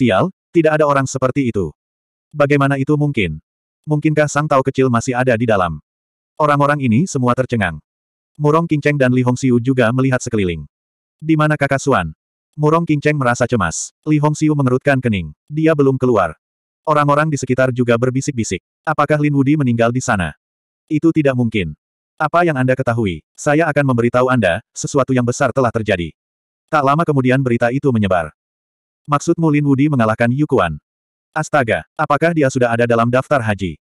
Sial, tidak ada orang seperti itu. Bagaimana itu mungkin? Mungkinkah sang Tao kecil masih ada di dalam? Orang-orang ini semua tercengang. Murong Kinceng dan Li Hongxiu juga melihat sekeliling. Di mana kakak Suan? Murong Kinceng merasa cemas. Li Hongxiu mengerutkan kening. Dia belum keluar. Orang-orang di sekitar juga berbisik-bisik. Apakah Lin Wudi meninggal di sana? Itu tidak mungkin. Apa yang Anda ketahui? Saya akan memberitahu Anda, sesuatu yang besar telah terjadi. Tak lama kemudian berita itu menyebar. Maksudmu Lin Wudi mengalahkan Yukuan? Astaga, apakah dia sudah ada dalam daftar haji?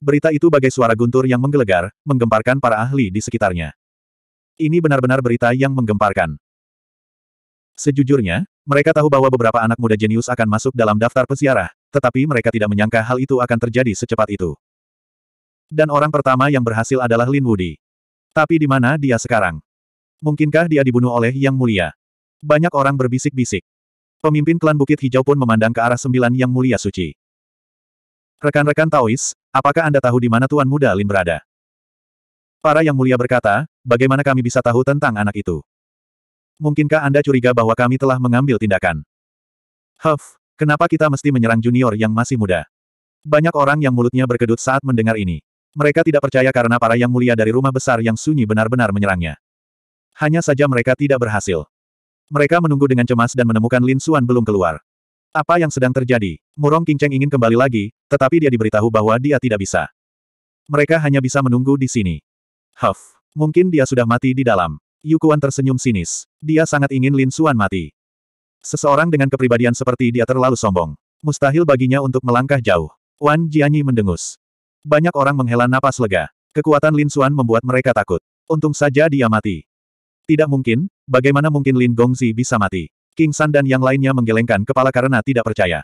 Berita itu bagai suara guntur yang menggelegar, menggemparkan para ahli di sekitarnya. Ini benar-benar berita yang menggemparkan. Sejujurnya, mereka tahu bahwa beberapa anak muda jenius akan masuk dalam daftar pesiarah, tetapi mereka tidak menyangka hal itu akan terjadi secepat itu. Dan orang pertama yang berhasil adalah Lin Wudi. Tapi di mana dia sekarang? Mungkinkah dia dibunuh oleh Yang Mulia? Banyak orang berbisik-bisik. Pemimpin klan Bukit Hijau pun memandang ke arah sembilan yang mulia suci. Rekan-rekan Taois, apakah Anda tahu di mana Tuan Muda Lin berada? Para yang mulia berkata, bagaimana kami bisa tahu tentang anak itu? Mungkinkah Anda curiga bahwa kami telah mengambil tindakan? Huff, kenapa kita mesti menyerang junior yang masih muda? Banyak orang yang mulutnya berkedut saat mendengar ini. Mereka tidak percaya karena para yang mulia dari rumah besar yang sunyi benar-benar menyerangnya. Hanya saja mereka tidak berhasil. Mereka menunggu dengan cemas dan menemukan Lin Xuan belum keluar. Apa yang sedang terjadi? Murong Qingcheng ingin kembali lagi, tetapi dia diberitahu bahwa dia tidak bisa. Mereka hanya bisa menunggu di sini. Huff. Mungkin dia sudah mati di dalam. Yu Kuan tersenyum sinis. Dia sangat ingin Lin Xuan mati. Seseorang dengan kepribadian seperti dia terlalu sombong. Mustahil baginya untuk melangkah jauh. Wan Jianyi mendengus. Banyak orang menghela napas lega. Kekuatan Lin Xuan membuat mereka takut. Untung saja dia mati. Tidak mungkin, bagaimana mungkin Lin Gongzi bisa mati? King San dan yang lainnya menggelengkan kepala karena tidak percaya.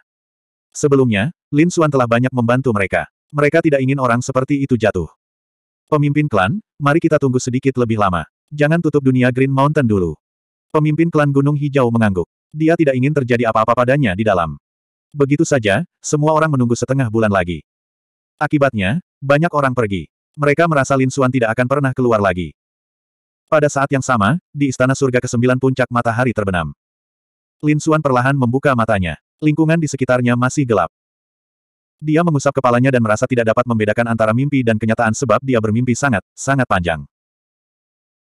Sebelumnya, Lin Xuan telah banyak membantu mereka. Mereka tidak ingin orang seperti itu jatuh. Pemimpin klan, mari kita tunggu sedikit lebih lama. Jangan tutup dunia Green Mountain dulu. Pemimpin klan Gunung Hijau mengangguk. Dia tidak ingin terjadi apa-apa padanya di dalam. Begitu saja, semua orang menunggu setengah bulan lagi. Akibatnya, banyak orang pergi. Mereka merasa Lin Xuan tidak akan pernah keluar lagi. Pada saat yang sama, di Istana Surga ke-9 puncak matahari terbenam. Lin Xuan perlahan membuka matanya. Lingkungan di sekitarnya masih gelap. Dia mengusap kepalanya dan merasa tidak dapat membedakan antara mimpi dan kenyataan sebab dia bermimpi sangat, sangat panjang.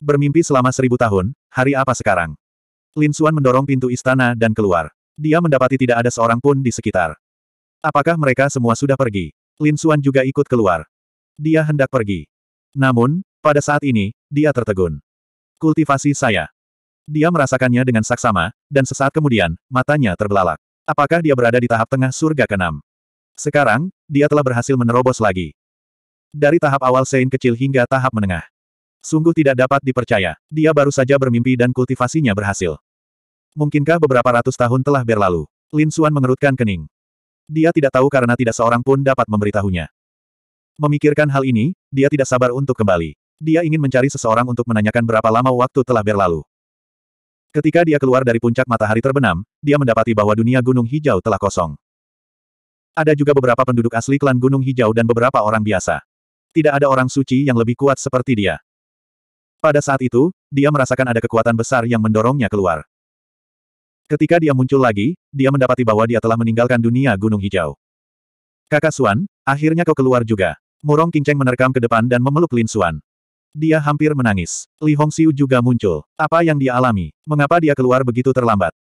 Bermimpi selama seribu tahun, hari apa sekarang? Lin Xuan mendorong pintu istana dan keluar. Dia mendapati tidak ada seorang pun di sekitar. Apakah mereka semua sudah pergi? Lin Xuan juga ikut keluar. Dia hendak pergi. Namun, pada saat ini, dia tertegun kultivasi saya. Dia merasakannya dengan saksama, dan sesaat kemudian, matanya terbelalak. Apakah dia berada di tahap tengah surga keenam? Sekarang, dia telah berhasil menerobos lagi. Dari tahap awal Sein kecil hingga tahap menengah. Sungguh tidak dapat dipercaya, dia baru saja bermimpi dan kultivasinya berhasil. Mungkinkah beberapa ratus tahun telah berlalu? Lin Suan mengerutkan kening. Dia tidak tahu karena tidak seorang pun dapat memberitahunya. Memikirkan hal ini, dia tidak sabar untuk kembali. Dia ingin mencari seseorang untuk menanyakan berapa lama waktu telah berlalu. Ketika dia keluar dari puncak matahari terbenam, dia mendapati bahwa dunia Gunung Hijau telah kosong. Ada juga beberapa penduduk asli klan Gunung Hijau dan beberapa orang biasa. Tidak ada orang suci yang lebih kuat seperti dia. Pada saat itu, dia merasakan ada kekuatan besar yang mendorongnya keluar. Ketika dia muncul lagi, dia mendapati bahwa dia telah meninggalkan dunia Gunung Hijau. Kakak Suan, akhirnya kau keluar juga. Murong Kinceng menerkam ke depan dan memeluk Lin Suan. Dia hampir menangis. Li Hongxiu juga muncul. Apa yang dia alami? Mengapa dia keluar begitu terlambat?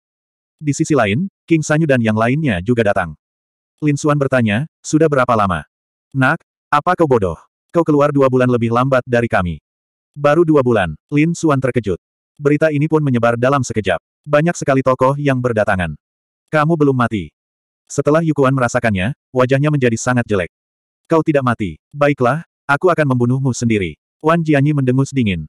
Di sisi lain, King Sanyu dan yang lainnya juga datang. Lin Xuan bertanya, sudah berapa lama? Nak, apa kau bodoh? Kau keluar dua bulan lebih lambat dari kami. Baru dua bulan, Lin Xuan terkejut. Berita ini pun menyebar dalam sekejap. Banyak sekali tokoh yang berdatangan. Kamu belum mati. Setelah Yukuan merasakannya, wajahnya menjadi sangat jelek. Kau tidak mati. Baiklah, aku akan membunuhmu sendiri. Wan Jianyi mendengus dingin.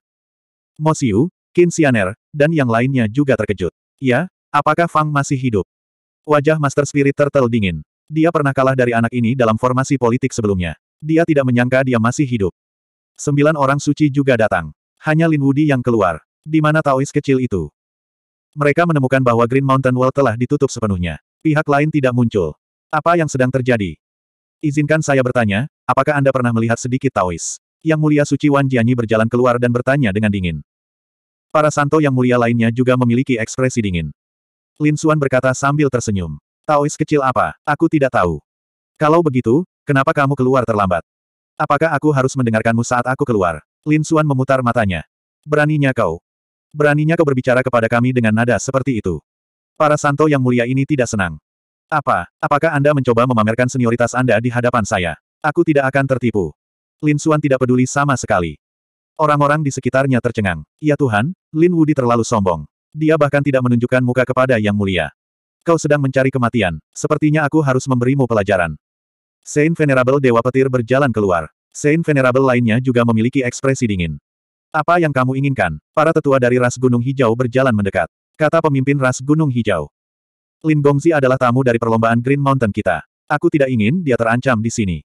Mosiu, Qin Xianer, dan yang lainnya juga terkejut. Ya, apakah Fang masih hidup? Wajah Master Spirit Turtle dingin. Dia pernah kalah dari anak ini dalam formasi politik sebelumnya. Dia tidak menyangka dia masih hidup. Sembilan orang suci juga datang. Hanya Lin Wudi yang keluar. Di mana Taois kecil itu? Mereka menemukan bahwa Green Mountain Wall telah ditutup sepenuhnya. Pihak lain tidak muncul. Apa yang sedang terjadi? Izinkan saya bertanya, apakah Anda pernah melihat sedikit Taois? Yang Mulia Suci Wan Jianyi berjalan keluar dan bertanya dengan dingin. Para santo yang mulia lainnya juga memiliki ekspresi dingin. Lin Suan berkata sambil tersenyum. Taois kecil apa? Aku tidak tahu. Kalau begitu, kenapa kamu keluar terlambat? Apakah aku harus mendengarkanmu saat aku keluar? Lin Suan memutar matanya. Beraninya kau. Beraninya kau berbicara kepada kami dengan nada seperti itu. Para santo yang mulia ini tidak senang. Apa? Apakah Anda mencoba memamerkan senioritas Anda di hadapan saya? Aku tidak akan tertipu. Lin Suan tidak peduli sama sekali. Orang-orang di sekitarnya tercengang. Ya Tuhan, Lin Wudi terlalu sombong. Dia bahkan tidak menunjukkan muka kepada Yang Mulia. Kau sedang mencari kematian. Sepertinya aku harus memberimu pelajaran. Saint Venerable Dewa Petir berjalan keluar. Saint Venerable lainnya juga memiliki ekspresi dingin. Apa yang kamu inginkan? Para tetua dari ras Gunung Hijau berjalan mendekat. Kata pemimpin ras Gunung Hijau. Lin Gongzi adalah tamu dari perlombaan Green Mountain kita. Aku tidak ingin dia terancam di sini.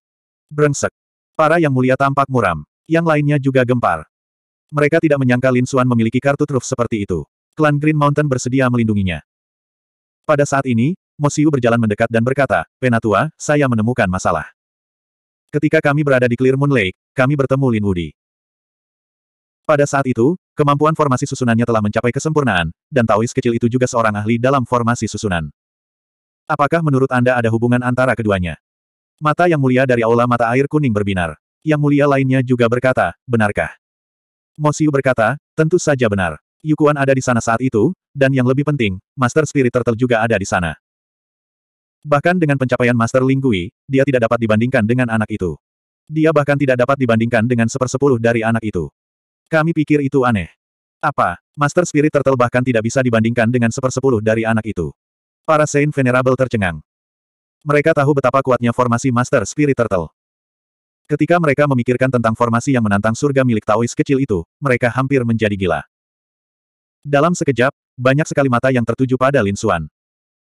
Brengsek. Para yang mulia tampak muram. Yang lainnya juga gempar. Mereka tidak menyangka Lin Xuan memiliki kartu truf seperti itu. Klan Green Mountain bersedia melindunginya. Pada saat ini, Mosiu berjalan mendekat dan berkata, Penatua, saya menemukan masalah. Ketika kami berada di Clear Moon Lake, kami bertemu Lin Wudi. Pada saat itu, kemampuan formasi susunannya telah mencapai kesempurnaan, dan Taois kecil itu juga seorang ahli dalam formasi susunan. Apakah menurut Anda ada hubungan antara keduanya? Mata yang mulia dari aula mata air kuning berbinar. Yang mulia lainnya juga berkata, benarkah? Mosiu berkata, tentu saja benar. Yukuan ada di sana saat itu, dan yang lebih penting, Master Spirit Turtle juga ada di sana. Bahkan dengan pencapaian Master Linggui, dia tidak dapat dibandingkan dengan anak itu. Dia bahkan tidak dapat dibandingkan dengan sepersepuluh dari anak itu. Kami pikir itu aneh. Apa, Master Spirit Turtle bahkan tidak bisa dibandingkan dengan sepersepuluh dari anak itu? Para Saint Venerable tercengang. Mereka tahu betapa kuatnya formasi Master Spirit Turtle. Ketika mereka memikirkan tentang formasi yang menantang surga milik Taois kecil itu, mereka hampir menjadi gila. Dalam sekejap, banyak sekali mata yang tertuju pada Lin Xuan.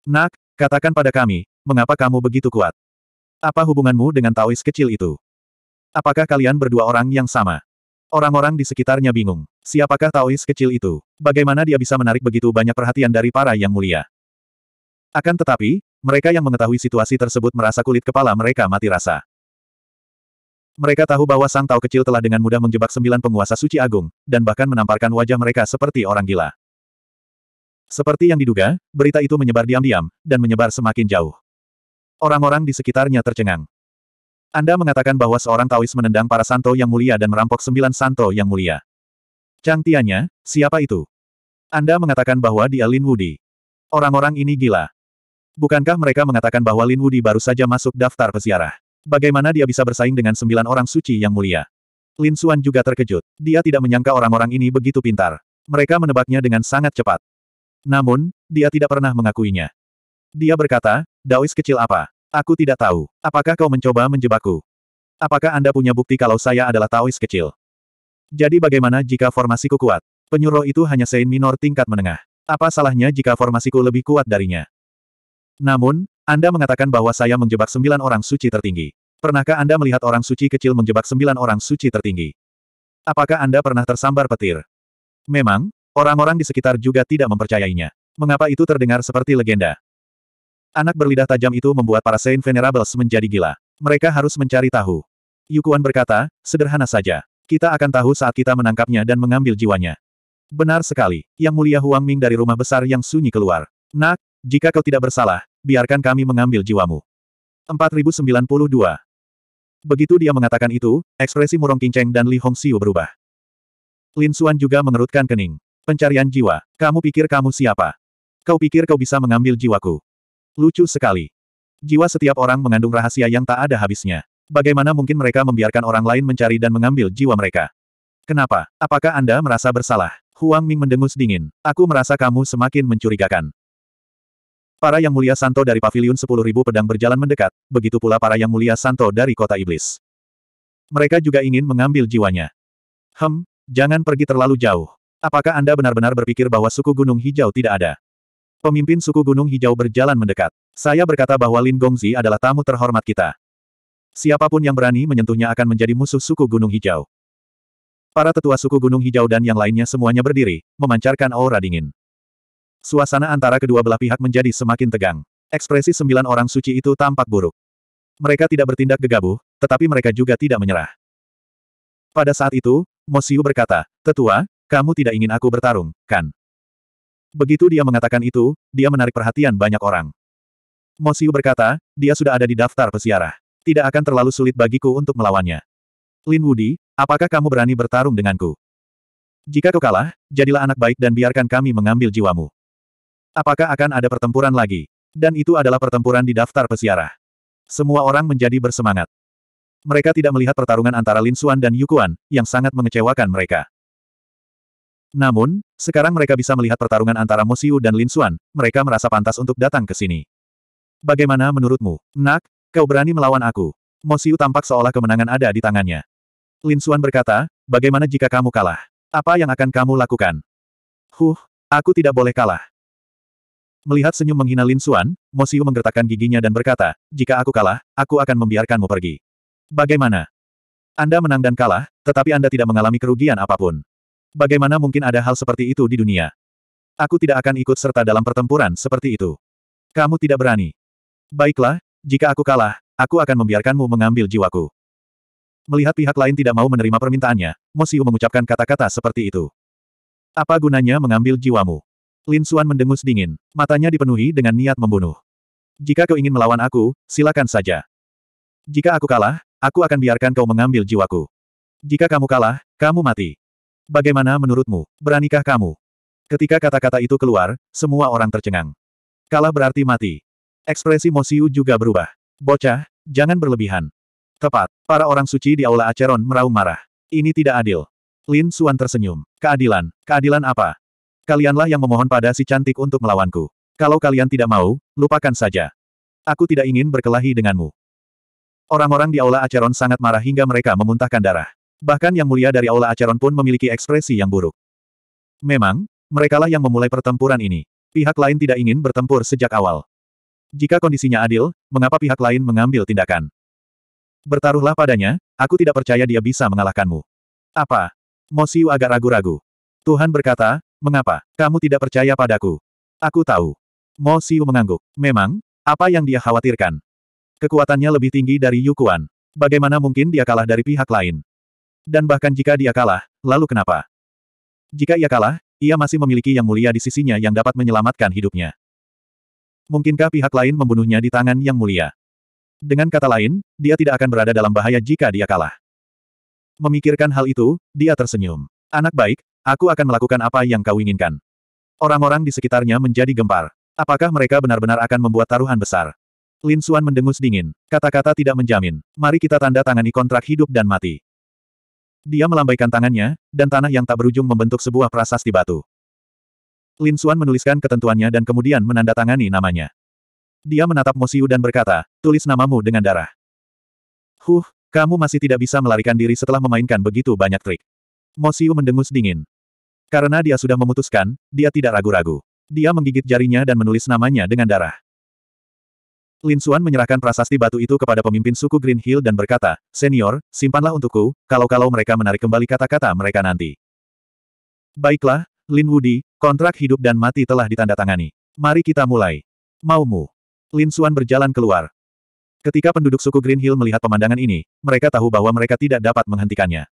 Nak, katakan pada kami, mengapa kamu begitu kuat? Apa hubunganmu dengan Taois kecil itu? Apakah kalian berdua orang yang sama? Orang-orang di sekitarnya bingung. Siapakah Taois kecil itu? Bagaimana dia bisa menarik begitu banyak perhatian dari para yang mulia? Akan tetapi, mereka yang mengetahui situasi tersebut merasa kulit kepala mereka mati rasa. Mereka tahu bahwa Sang Tao kecil telah dengan mudah menjebak sembilan penguasa suci agung, dan bahkan menamparkan wajah mereka seperti orang gila. Seperti yang diduga, berita itu menyebar diam-diam, dan menyebar semakin jauh. Orang-orang di sekitarnya tercengang. Anda mengatakan bahwa seorang Taois menendang para Santo yang mulia dan merampok sembilan Santo yang mulia. Chang Tianya, siapa itu? Anda mengatakan bahwa dia Lin Wudi. Orang-orang ini gila. Bukankah mereka mengatakan bahwa Lin Wudi baru saja masuk daftar peziarah? Bagaimana dia bisa bersaing dengan sembilan orang suci yang mulia? Lin Xuan juga terkejut. Dia tidak menyangka orang-orang ini begitu pintar. Mereka menebaknya dengan sangat cepat. Namun, dia tidak pernah mengakuinya. Dia berkata, Daois kecil apa? Aku tidak tahu. Apakah kau mencoba menjebakku? Apakah Anda punya bukti kalau saya adalah Taois kecil? Jadi bagaimana jika formasiku kuat? Penyuruh itu hanya Sein Minor tingkat menengah. Apa salahnya jika formasiku lebih kuat darinya? Namun, Anda mengatakan bahwa saya menjebak sembilan orang suci tertinggi. Pernahkah Anda melihat orang suci kecil menjebak sembilan orang suci tertinggi? Apakah Anda pernah tersambar petir? Memang, orang-orang di sekitar juga tidak mempercayainya. Mengapa itu terdengar seperti legenda? Anak berlidah tajam itu membuat para Saint Venerables menjadi gila. Mereka harus mencari tahu. Yukuan berkata, sederhana saja. Kita akan tahu saat kita menangkapnya dan mengambil jiwanya. Benar sekali, Yang Mulia Huang Ming dari rumah besar yang sunyi keluar. Nak, jika kau tidak bersalah, biarkan kami mengambil jiwamu. 4092. Begitu dia mengatakan itu, ekspresi Murong Kinceng dan Li Xiu berubah. Lin Xuan juga mengerutkan kening. Pencarian jiwa, kamu pikir kamu siapa? Kau pikir kau bisa mengambil jiwaku? Lucu sekali. Jiwa setiap orang mengandung rahasia yang tak ada habisnya. Bagaimana mungkin mereka membiarkan orang lain mencari dan mengambil jiwa mereka? Kenapa? Apakah Anda merasa bersalah? Huang Ming mendengus dingin. Aku merasa kamu semakin mencurigakan. Para Yang Mulia Santo dari Paviliun 10.000 Pedang berjalan mendekat, begitu pula para Yang Mulia Santo dari Kota Iblis. Mereka juga ingin mengambil jiwanya. Hem, jangan pergi terlalu jauh. Apakah Anda benar-benar berpikir bahwa suku Gunung Hijau tidak ada? Pemimpin suku Gunung Hijau berjalan mendekat. Saya berkata bahwa Lin Gongzi adalah tamu terhormat kita. Siapapun yang berani menyentuhnya akan menjadi musuh suku Gunung Hijau. Para tetua suku Gunung Hijau dan yang lainnya semuanya berdiri, memancarkan aura dingin. Suasana antara kedua belah pihak menjadi semakin tegang. Ekspresi sembilan orang suci itu tampak buruk. Mereka tidak bertindak gegabah, tetapi mereka juga tidak menyerah. Pada saat itu, Mosiu berkata, Tetua, kamu tidak ingin aku bertarung, kan? Begitu dia mengatakan itu, dia menarik perhatian banyak orang. Mosiu berkata, dia sudah ada di daftar pesiarah. Tidak akan terlalu sulit bagiku untuk melawannya. Lin Wudi, apakah kamu berani bertarung denganku? Jika kau kalah, jadilah anak baik dan biarkan kami mengambil jiwamu. Apakah akan ada pertempuran lagi? Dan itu adalah pertempuran di daftar pesiarah. Semua orang menjadi bersemangat. Mereka tidak melihat pertarungan antara Lin Xuan dan Yukuan, yang sangat mengecewakan mereka. Namun, sekarang mereka bisa melihat pertarungan antara Mo Xiu dan Lin Xuan, mereka merasa pantas untuk datang ke sini. Bagaimana menurutmu, Nak, kau berani melawan aku? Mo Xiu tampak seolah kemenangan ada di tangannya. Lin Xuan berkata, bagaimana jika kamu kalah? Apa yang akan kamu lakukan? Huh, aku tidak boleh kalah. Melihat senyum menghina Lin Xuan, Mo Xiu menggertakkan giginya dan berkata, jika aku kalah, aku akan membiarkanmu pergi. Bagaimana? Anda menang dan kalah, tetapi Anda tidak mengalami kerugian apapun. Bagaimana mungkin ada hal seperti itu di dunia? Aku tidak akan ikut serta dalam pertempuran seperti itu. Kamu tidak berani. Baiklah, jika aku kalah, aku akan membiarkanmu mengambil jiwaku. Melihat pihak lain tidak mau menerima permintaannya, Mo Xiu mengucapkan kata-kata seperti itu. Apa gunanya mengambil jiwamu? Lin Xuan mendengus dingin, matanya dipenuhi dengan niat membunuh. Jika kau ingin melawan aku, silakan saja. Jika aku kalah, aku akan biarkan kau mengambil jiwaku. Jika kamu kalah, kamu mati. Bagaimana menurutmu, beranikah kamu? Ketika kata-kata itu keluar, semua orang tercengang. Kalah berarti mati. Ekspresi Mo Mosiu juga berubah. Bocah, jangan berlebihan. Tepat, para orang suci di Aula Aceron meraung marah. Ini tidak adil. Lin Suan tersenyum. Keadilan, keadilan apa? Kalianlah yang memohon pada si cantik untuk melawanku. Kalau kalian tidak mau, lupakan saja. Aku tidak ingin berkelahi denganmu. Orang-orang di Aula Acheron sangat marah hingga mereka memuntahkan darah. Bahkan yang mulia dari Aula Acheron pun memiliki ekspresi yang buruk. Memang, merekalah yang memulai pertempuran ini. Pihak lain tidak ingin bertempur sejak awal. Jika kondisinya adil, mengapa pihak lain mengambil tindakan? Bertaruhlah padanya, aku tidak percaya dia bisa mengalahkanmu. Apa? Mosiu agak ragu-ragu. Tuhan berkata, Mengapa? Kamu tidak percaya padaku? Aku tahu. Mo Xiu mengangguk. Memang, apa yang dia khawatirkan? Kekuatannya lebih tinggi dari Yu Kuan. Bagaimana mungkin dia kalah dari pihak lain? Dan bahkan jika dia kalah, lalu kenapa? Jika ia kalah, ia masih memiliki yang mulia di sisinya yang dapat menyelamatkan hidupnya. Mungkinkah pihak lain membunuhnya di tangan yang mulia? Dengan kata lain, dia tidak akan berada dalam bahaya jika dia kalah. Memikirkan hal itu, dia tersenyum. Anak baik, Aku akan melakukan apa yang kau inginkan. Orang-orang di sekitarnya menjadi gempar. Apakah mereka benar-benar akan membuat taruhan besar? Lin Suan mendengus dingin. Kata-kata tidak menjamin. Mari kita tanda tangani kontrak hidup dan mati. Dia melambaikan tangannya, dan tanah yang tak berujung membentuk sebuah prasasti batu. Lin Suan menuliskan ketentuannya dan kemudian menandatangani namanya. Dia menatap Mo Siu dan berkata, tulis namamu dengan darah. Huh, kamu masih tidak bisa melarikan diri setelah memainkan begitu banyak trik. Mo Siu mendengus dingin. Karena dia sudah memutuskan, dia tidak ragu-ragu. Dia menggigit jarinya dan menulis namanya dengan darah. Lin Xuan menyerahkan prasasti batu itu kepada pemimpin suku Green Hill dan berkata, Senior, simpanlah untukku, kalau-kalau mereka menarik kembali kata-kata mereka nanti. Baiklah, Lin Wudi, kontrak hidup dan mati telah ditandatangani. Mari kita mulai. Maumu. Lin Xuan berjalan keluar. Ketika penduduk suku Green Hill melihat pemandangan ini, mereka tahu bahwa mereka tidak dapat menghentikannya.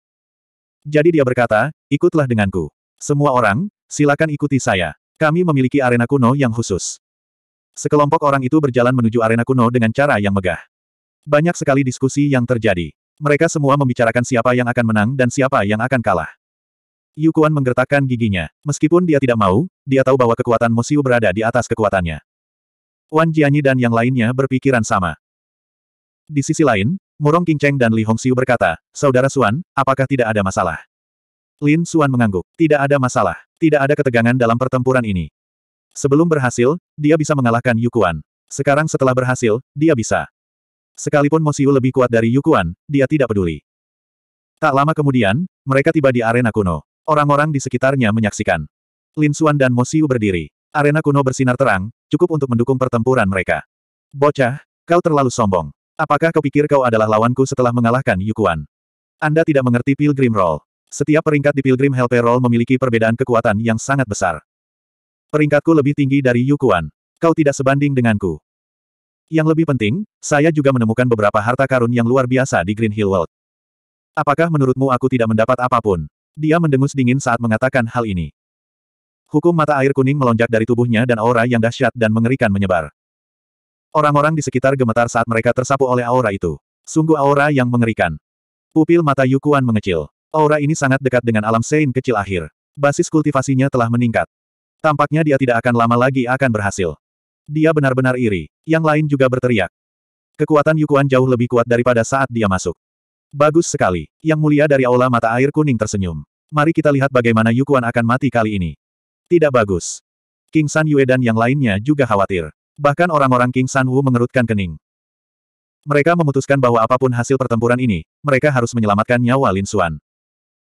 Jadi dia berkata, ikutlah denganku. Semua orang, silakan ikuti saya. Kami memiliki arena kuno yang khusus. Sekelompok orang itu berjalan menuju arena kuno dengan cara yang megah. Banyak sekali diskusi yang terjadi. Mereka semua membicarakan siapa yang akan menang dan siapa yang akan kalah. Yukuan menggertakkan giginya. Meskipun dia tidak mau, dia tahu bahwa kekuatan Mosiu berada di atas kekuatannya. Wan Jianyi dan yang lainnya berpikiran sama. Di sisi lain, Murong Qingcheng dan Li Hongxiu berkata, Saudara Suan, apakah tidak ada masalah? Lin Suan mengangguk. Tidak ada masalah. Tidak ada ketegangan dalam pertempuran ini. Sebelum berhasil, dia bisa mengalahkan Yukuan. Sekarang setelah berhasil, dia bisa. Sekalipun Mosiu lebih kuat dari Yukuan, dia tidak peduli. Tak lama kemudian, mereka tiba di arena kuno. Orang-orang di sekitarnya menyaksikan. Lin Suan dan Mosiu berdiri. Arena kuno bersinar terang, cukup untuk mendukung pertempuran mereka. Bocah, kau terlalu sombong. Apakah kau pikir kau adalah lawanku setelah mengalahkan Yukuan? Anda tidak mengerti Pilgrim Roll. Setiap peringkat di Pilgrim Hell Payroll memiliki perbedaan kekuatan yang sangat besar. Peringkatku lebih tinggi dari Yukuan. Kau tidak sebanding denganku. Yang lebih penting, saya juga menemukan beberapa harta karun yang luar biasa di Green Hill World. Apakah menurutmu aku tidak mendapat apapun? Dia mendengus dingin saat mengatakan hal ini. Hukum mata air kuning melonjak dari tubuhnya dan aura yang dahsyat dan mengerikan menyebar. Orang-orang di sekitar gemetar saat mereka tersapu oleh aura itu. Sungguh aura yang mengerikan. Pupil mata Yukuan mengecil. Aura ini sangat dekat dengan alam Sein kecil akhir. Basis kultivasinya telah meningkat. Tampaknya dia tidak akan lama lagi akan berhasil. Dia benar-benar iri. Yang lain juga berteriak. Kekuatan Yukuan jauh lebih kuat daripada saat dia masuk. Bagus sekali. Yang mulia dari aula mata air kuning tersenyum. Mari kita lihat bagaimana Yukuan akan mati kali ini. Tidak bagus. King San Yue dan yang lainnya juga khawatir. Bahkan orang-orang King San Wu mengerutkan kening. Mereka memutuskan bahwa apapun hasil pertempuran ini, mereka harus menyelamatkan nyawa Lin Xuan.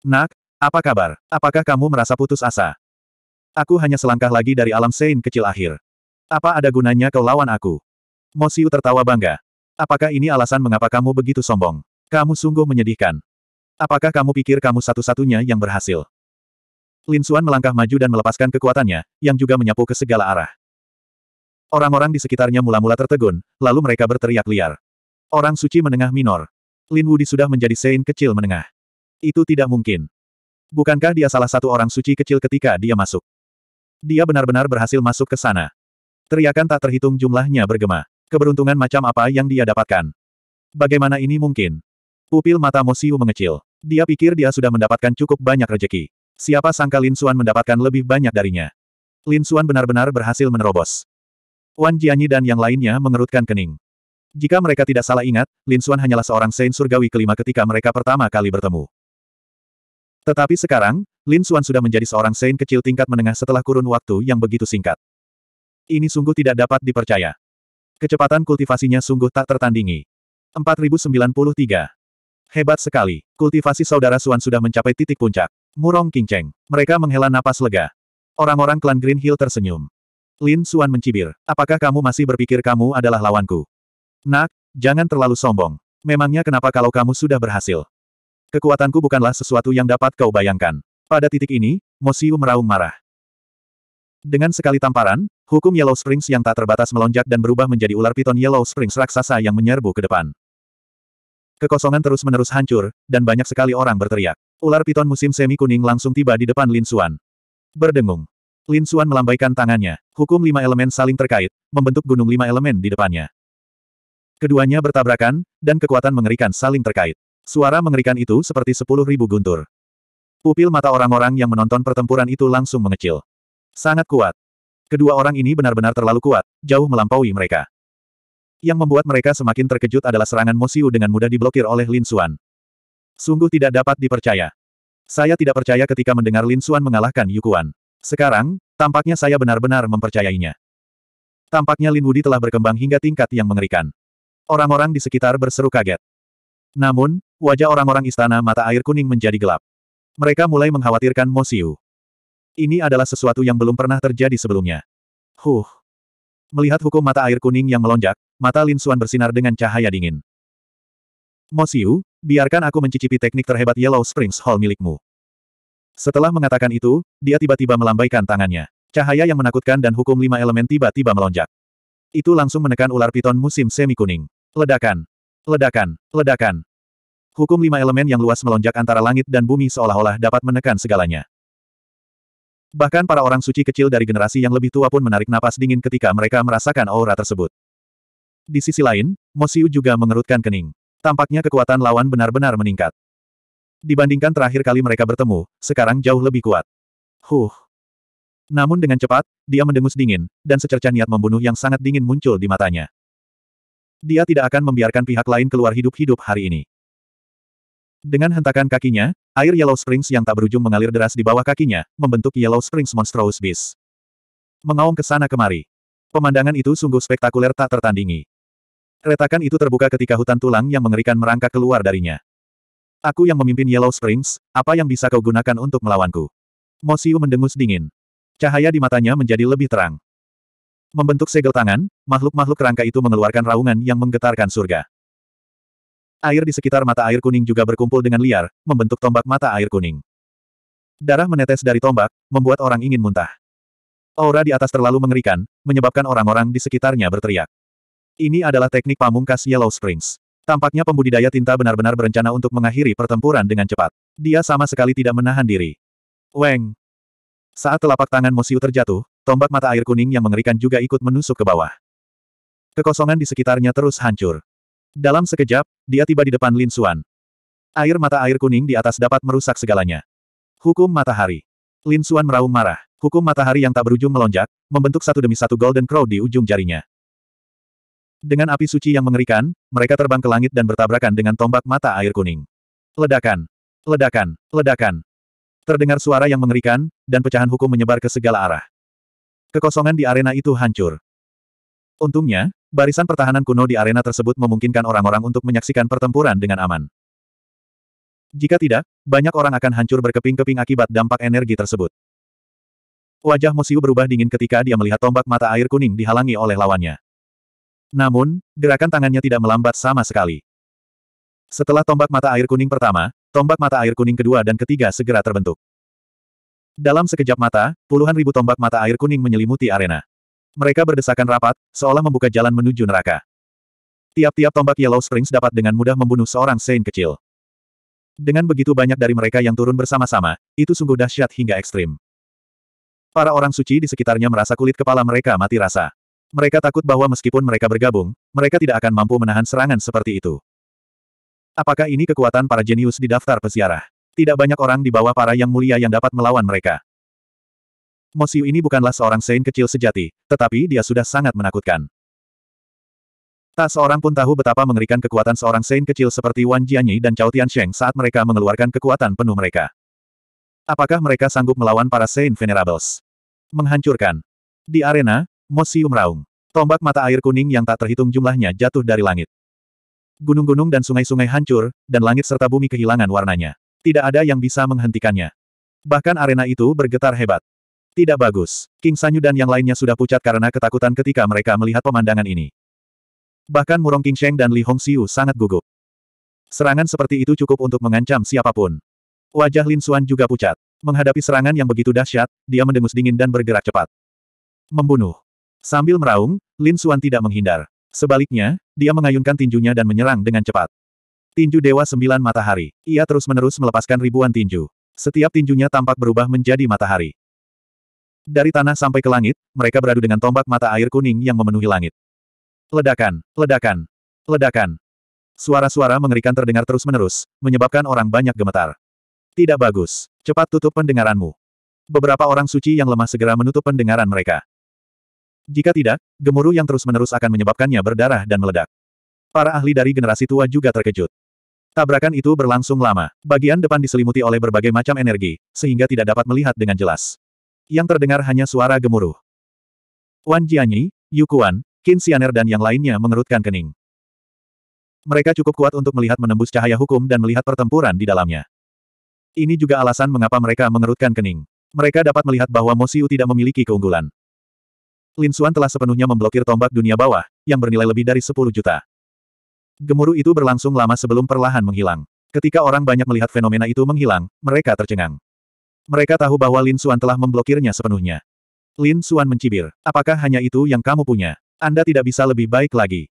Nak, apa kabar? Apakah kamu merasa putus asa? Aku hanya selangkah lagi dari alam sein kecil akhir. Apa ada gunanya kau lawan aku? Mosiu tertawa bangga. Apakah ini alasan mengapa kamu begitu sombong? Kamu sungguh menyedihkan. Apakah kamu pikir kamu satu-satunya yang berhasil? Lin Xuan melangkah maju dan melepaskan kekuatannya, yang juga menyapu ke segala arah. Orang-orang di sekitarnya mula-mula tertegun, lalu mereka berteriak liar. Orang suci menengah minor. Lin Wudi sudah menjadi sein kecil menengah. Itu tidak mungkin. Bukankah dia salah satu orang suci kecil ketika dia masuk? Dia benar-benar berhasil masuk ke sana. Teriakan tak terhitung jumlahnya bergema. Keberuntungan macam apa yang dia dapatkan? Bagaimana ini mungkin? Pupil mata Mosiu mengecil. Dia pikir dia sudah mendapatkan cukup banyak rejeki. Siapa sangka Lin Xuan mendapatkan lebih banyak darinya? Lin Xuan benar-benar berhasil menerobos. Wan Jianyi dan yang lainnya mengerutkan kening. Jika mereka tidak salah ingat, Lin Xuan hanyalah seorang Saint Surgawi kelima ketika mereka pertama kali bertemu. Tetapi sekarang, Lin Xuan sudah menjadi seorang Saint kecil tingkat menengah setelah kurun waktu yang begitu singkat. Ini sungguh tidak dapat dipercaya. Kecepatan kultivasinya sungguh tak tertandingi. 4093. Hebat sekali. Kultivasi saudara Suan sudah mencapai titik puncak. Murong kinceng. Mereka menghela napas lega. Orang-orang klan Green Hill tersenyum. Lin Xuan mencibir. Apakah kamu masih berpikir kamu adalah lawanku? Nak, jangan terlalu sombong. Memangnya kenapa kalau kamu sudah berhasil? Kekuatanku bukanlah sesuatu yang dapat kau bayangkan. Pada titik ini, Mosiu meraung marah. Dengan sekali tamparan, hukum Yellow Springs yang tak terbatas melonjak dan berubah menjadi ular piton Yellow Springs raksasa yang menyerbu ke depan. Kekosongan terus-menerus hancur, dan banyak sekali orang berteriak. Ular piton musim semi kuning langsung tiba di depan Lin Suan. Berdengung. Lin Suan melambaikan tangannya. Hukum lima elemen saling terkait, membentuk gunung lima elemen di depannya. Keduanya bertabrakan, dan kekuatan mengerikan saling terkait. Suara mengerikan itu seperti sepuluh ribu guntur. Pupil mata orang-orang yang menonton pertempuran itu langsung mengecil. Sangat kuat. Kedua orang ini benar-benar terlalu kuat, jauh melampaui mereka. Yang membuat mereka semakin terkejut adalah serangan Mosiu dengan mudah diblokir oleh Lin Xuan. Sungguh tidak dapat dipercaya. Saya tidak percaya ketika mendengar Lin Xuan mengalahkan Yukuan. Sekarang, tampaknya saya benar-benar mempercayainya. Tampaknya Lin Wudi telah berkembang hingga tingkat yang mengerikan. Orang-orang di sekitar berseru kaget. Namun, wajah orang-orang istana mata air kuning menjadi gelap. Mereka mulai mengkhawatirkan Mo Xiu. Ini adalah sesuatu yang belum pernah terjadi sebelumnya. Huh. Melihat hukum mata air kuning yang melonjak, mata Lin Xuan bersinar dengan cahaya dingin. Mo Xiu, biarkan aku mencicipi teknik terhebat Yellow Springs Hall milikmu. Setelah mengatakan itu, dia tiba-tiba melambaikan tangannya. Cahaya yang menakutkan dan hukum lima elemen tiba-tiba melonjak. Itu langsung menekan ular piton musim semi kuning. Ledakan. Ledakan. Ledakan. Hukum lima elemen yang luas melonjak antara langit dan bumi seolah-olah dapat menekan segalanya. Bahkan para orang suci kecil dari generasi yang lebih tua pun menarik napas dingin ketika mereka merasakan aura tersebut. Di sisi lain, Mosiu juga mengerutkan kening. Tampaknya kekuatan lawan benar-benar meningkat. Dibandingkan terakhir kali mereka bertemu, sekarang jauh lebih kuat. Huh. Namun dengan cepat, dia mendengus dingin, dan secerca niat membunuh yang sangat dingin muncul di matanya. Dia tidak akan membiarkan pihak lain keluar hidup-hidup hari ini. Dengan hentakan kakinya, air Yellow Springs yang tak berujung mengalir deras di bawah kakinya, membentuk Yellow Springs Monstrous Beast. Mengaum ke sana kemari. Pemandangan itu sungguh spektakuler tak tertandingi. Retakan itu terbuka ketika hutan tulang yang mengerikan merangkak keluar darinya. Aku yang memimpin Yellow Springs, apa yang bisa kau gunakan untuk melawanku? Mosiu mendengus dingin. Cahaya di matanya menjadi lebih terang. Membentuk segel tangan, makhluk-makhluk kerangka itu mengeluarkan raungan yang menggetarkan surga. Air di sekitar mata air kuning juga berkumpul dengan liar, membentuk tombak mata air kuning. Darah menetes dari tombak, membuat orang ingin muntah. Aura di atas terlalu mengerikan, menyebabkan orang-orang di sekitarnya berteriak. Ini adalah teknik pamungkas Yellow Springs. Tampaknya pembudidaya tinta benar-benar berencana untuk mengakhiri pertempuran dengan cepat. Dia sama sekali tidak menahan diri. Weng! Saat telapak tangan Mosiu terjatuh, tombak mata air kuning yang mengerikan juga ikut menusuk ke bawah. Kekosongan di sekitarnya terus hancur. Dalam sekejap, dia tiba di depan Lin Xuan. Air mata air kuning di atas dapat merusak segalanya. Hukum matahari. Lin Xuan meraung marah. Hukum matahari yang tak berujung melonjak, membentuk satu demi satu Golden Crow di ujung jarinya. Dengan api suci yang mengerikan, mereka terbang ke langit dan bertabrakan dengan tombak mata air kuning. Ledakan! Ledakan! Ledakan! Terdengar suara yang mengerikan, dan pecahan hukum menyebar ke segala arah. Kekosongan di arena itu hancur. Untungnya, Barisan pertahanan kuno di arena tersebut memungkinkan orang-orang untuk menyaksikan pertempuran dengan aman. Jika tidak, banyak orang akan hancur berkeping-keping akibat dampak energi tersebut. Wajah Mosiu berubah dingin ketika dia melihat tombak mata air kuning dihalangi oleh lawannya. Namun, gerakan tangannya tidak melambat sama sekali. Setelah tombak mata air kuning pertama, tombak mata air kuning kedua dan ketiga segera terbentuk. Dalam sekejap mata, puluhan ribu tombak mata air kuning menyelimuti arena. Mereka berdesakan rapat, seolah membuka jalan menuju neraka. Tiap-tiap tombak Yellow Springs dapat dengan mudah membunuh seorang Saint kecil. Dengan begitu banyak dari mereka yang turun bersama-sama, itu sungguh dahsyat hingga ekstrim. Para orang suci di sekitarnya merasa kulit kepala mereka mati rasa. Mereka takut bahwa meskipun mereka bergabung, mereka tidak akan mampu menahan serangan seperti itu. Apakah ini kekuatan para jenius di daftar peziarah? Tidak banyak orang di bawah para yang mulia yang dapat melawan mereka. Mosiu ini bukanlah seorang Sein kecil sejati, tetapi dia sudah sangat menakutkan. Tak seorang pun tahu betapa mengerikan kekuatan seorang Sein kecil seperti Wan Jianyi dan Cao Tiansheng saat mereka mengeluarkan kekuatan penuh mereka. Apakah mereka sanggup melawan para Sein Venerables? Menghancurkan. Di arena, Mosiu meraung. Tombak mata air kuning yang tak terhitung jumlahnya jatuh dari langit. Gunung-gunung dan sungai-sungai hancur, dan langit serta bumi kehilangan warnanya. Tidak ada yang bisa menghentikannya. Bahkan arena itu bergetar hebat. Tidak bagus. King Sanyu dan yang lainnya sudah pucat karena ketakutan ketika mereka melihat pemandangan ini. Bahkan Murong King Sheng dan Li Hong Xiu sangat gugup. Serangan seperti itu cukup untuk mengancam siapapun. Wajah Lin Xuan juga pucat. Menghadapi serangan yang begitu dahsyat, dia mendengus dingin dan bergerak cepat. Membunuh. Sambil meraung, Lin Xuan tidak menghindar. Sebaliknya, dia mengayunkan tinjunya dan menyerang dengan cepat. Tinju Dewa Sembilan Matahari. Ia terus-menerus melepaskan ribuan tinju. Setiap tinjunya tampak berubah menjadi matahari. Dari tanah sampai ke langit, mereka beradu dengan tombak mata air kuning yang memenuhi langit. Ledakan, ledakan, ledakan. Suara-suara mengerikan terdengar terus-menerus, menyebabkan orang banyak gemetar. Tidak bagus. Cepat tutup pendengaranmu. Beberapa orang suci yang lemah segera menutup pendengaran mereka. Jika tidak, gemuruh yang terus-menerus akan menyebabkannya berdarah dan meledak. Para ahli dari generasi tua juga terkejut. Tabrakan itu berlangsung lama. Bagian depan diselimuti oleh berbagai macam energi, sehingga tidak dapat melihat dengan jelas. Yang terdengar hanya suara gemuruh. Wan Jianyi, Yu Kuan, Qin Xianer dan yang lainnya mengerutkan kening. Mereka cukup kuat untuk melihat menembus cahaya hukum dan melihat pertempuran di dalamnya. Ini juga alasan mengapa mereka mengerutkan kening. Mereka dapat melihat bahwa Mo Xiu tidak memiliki keunggulan. Lin Xuan telah sepenuhnya memblokir tombak dunia bawah, yang bernilai lebih dari 10 juta. Gemuruh itu berlangsung lama sebelum perlahan menghilang. Ketika orang banyak melihat fenomena itu menghilang, mereka tercengang. Mereka tahu bahwa Lin Xuan telah memblokirnya sepenuhnya. Lin Xuan mencibir. Apakah hanya itu yang kamu punya? Anda tidak bisa lebih baik lagi.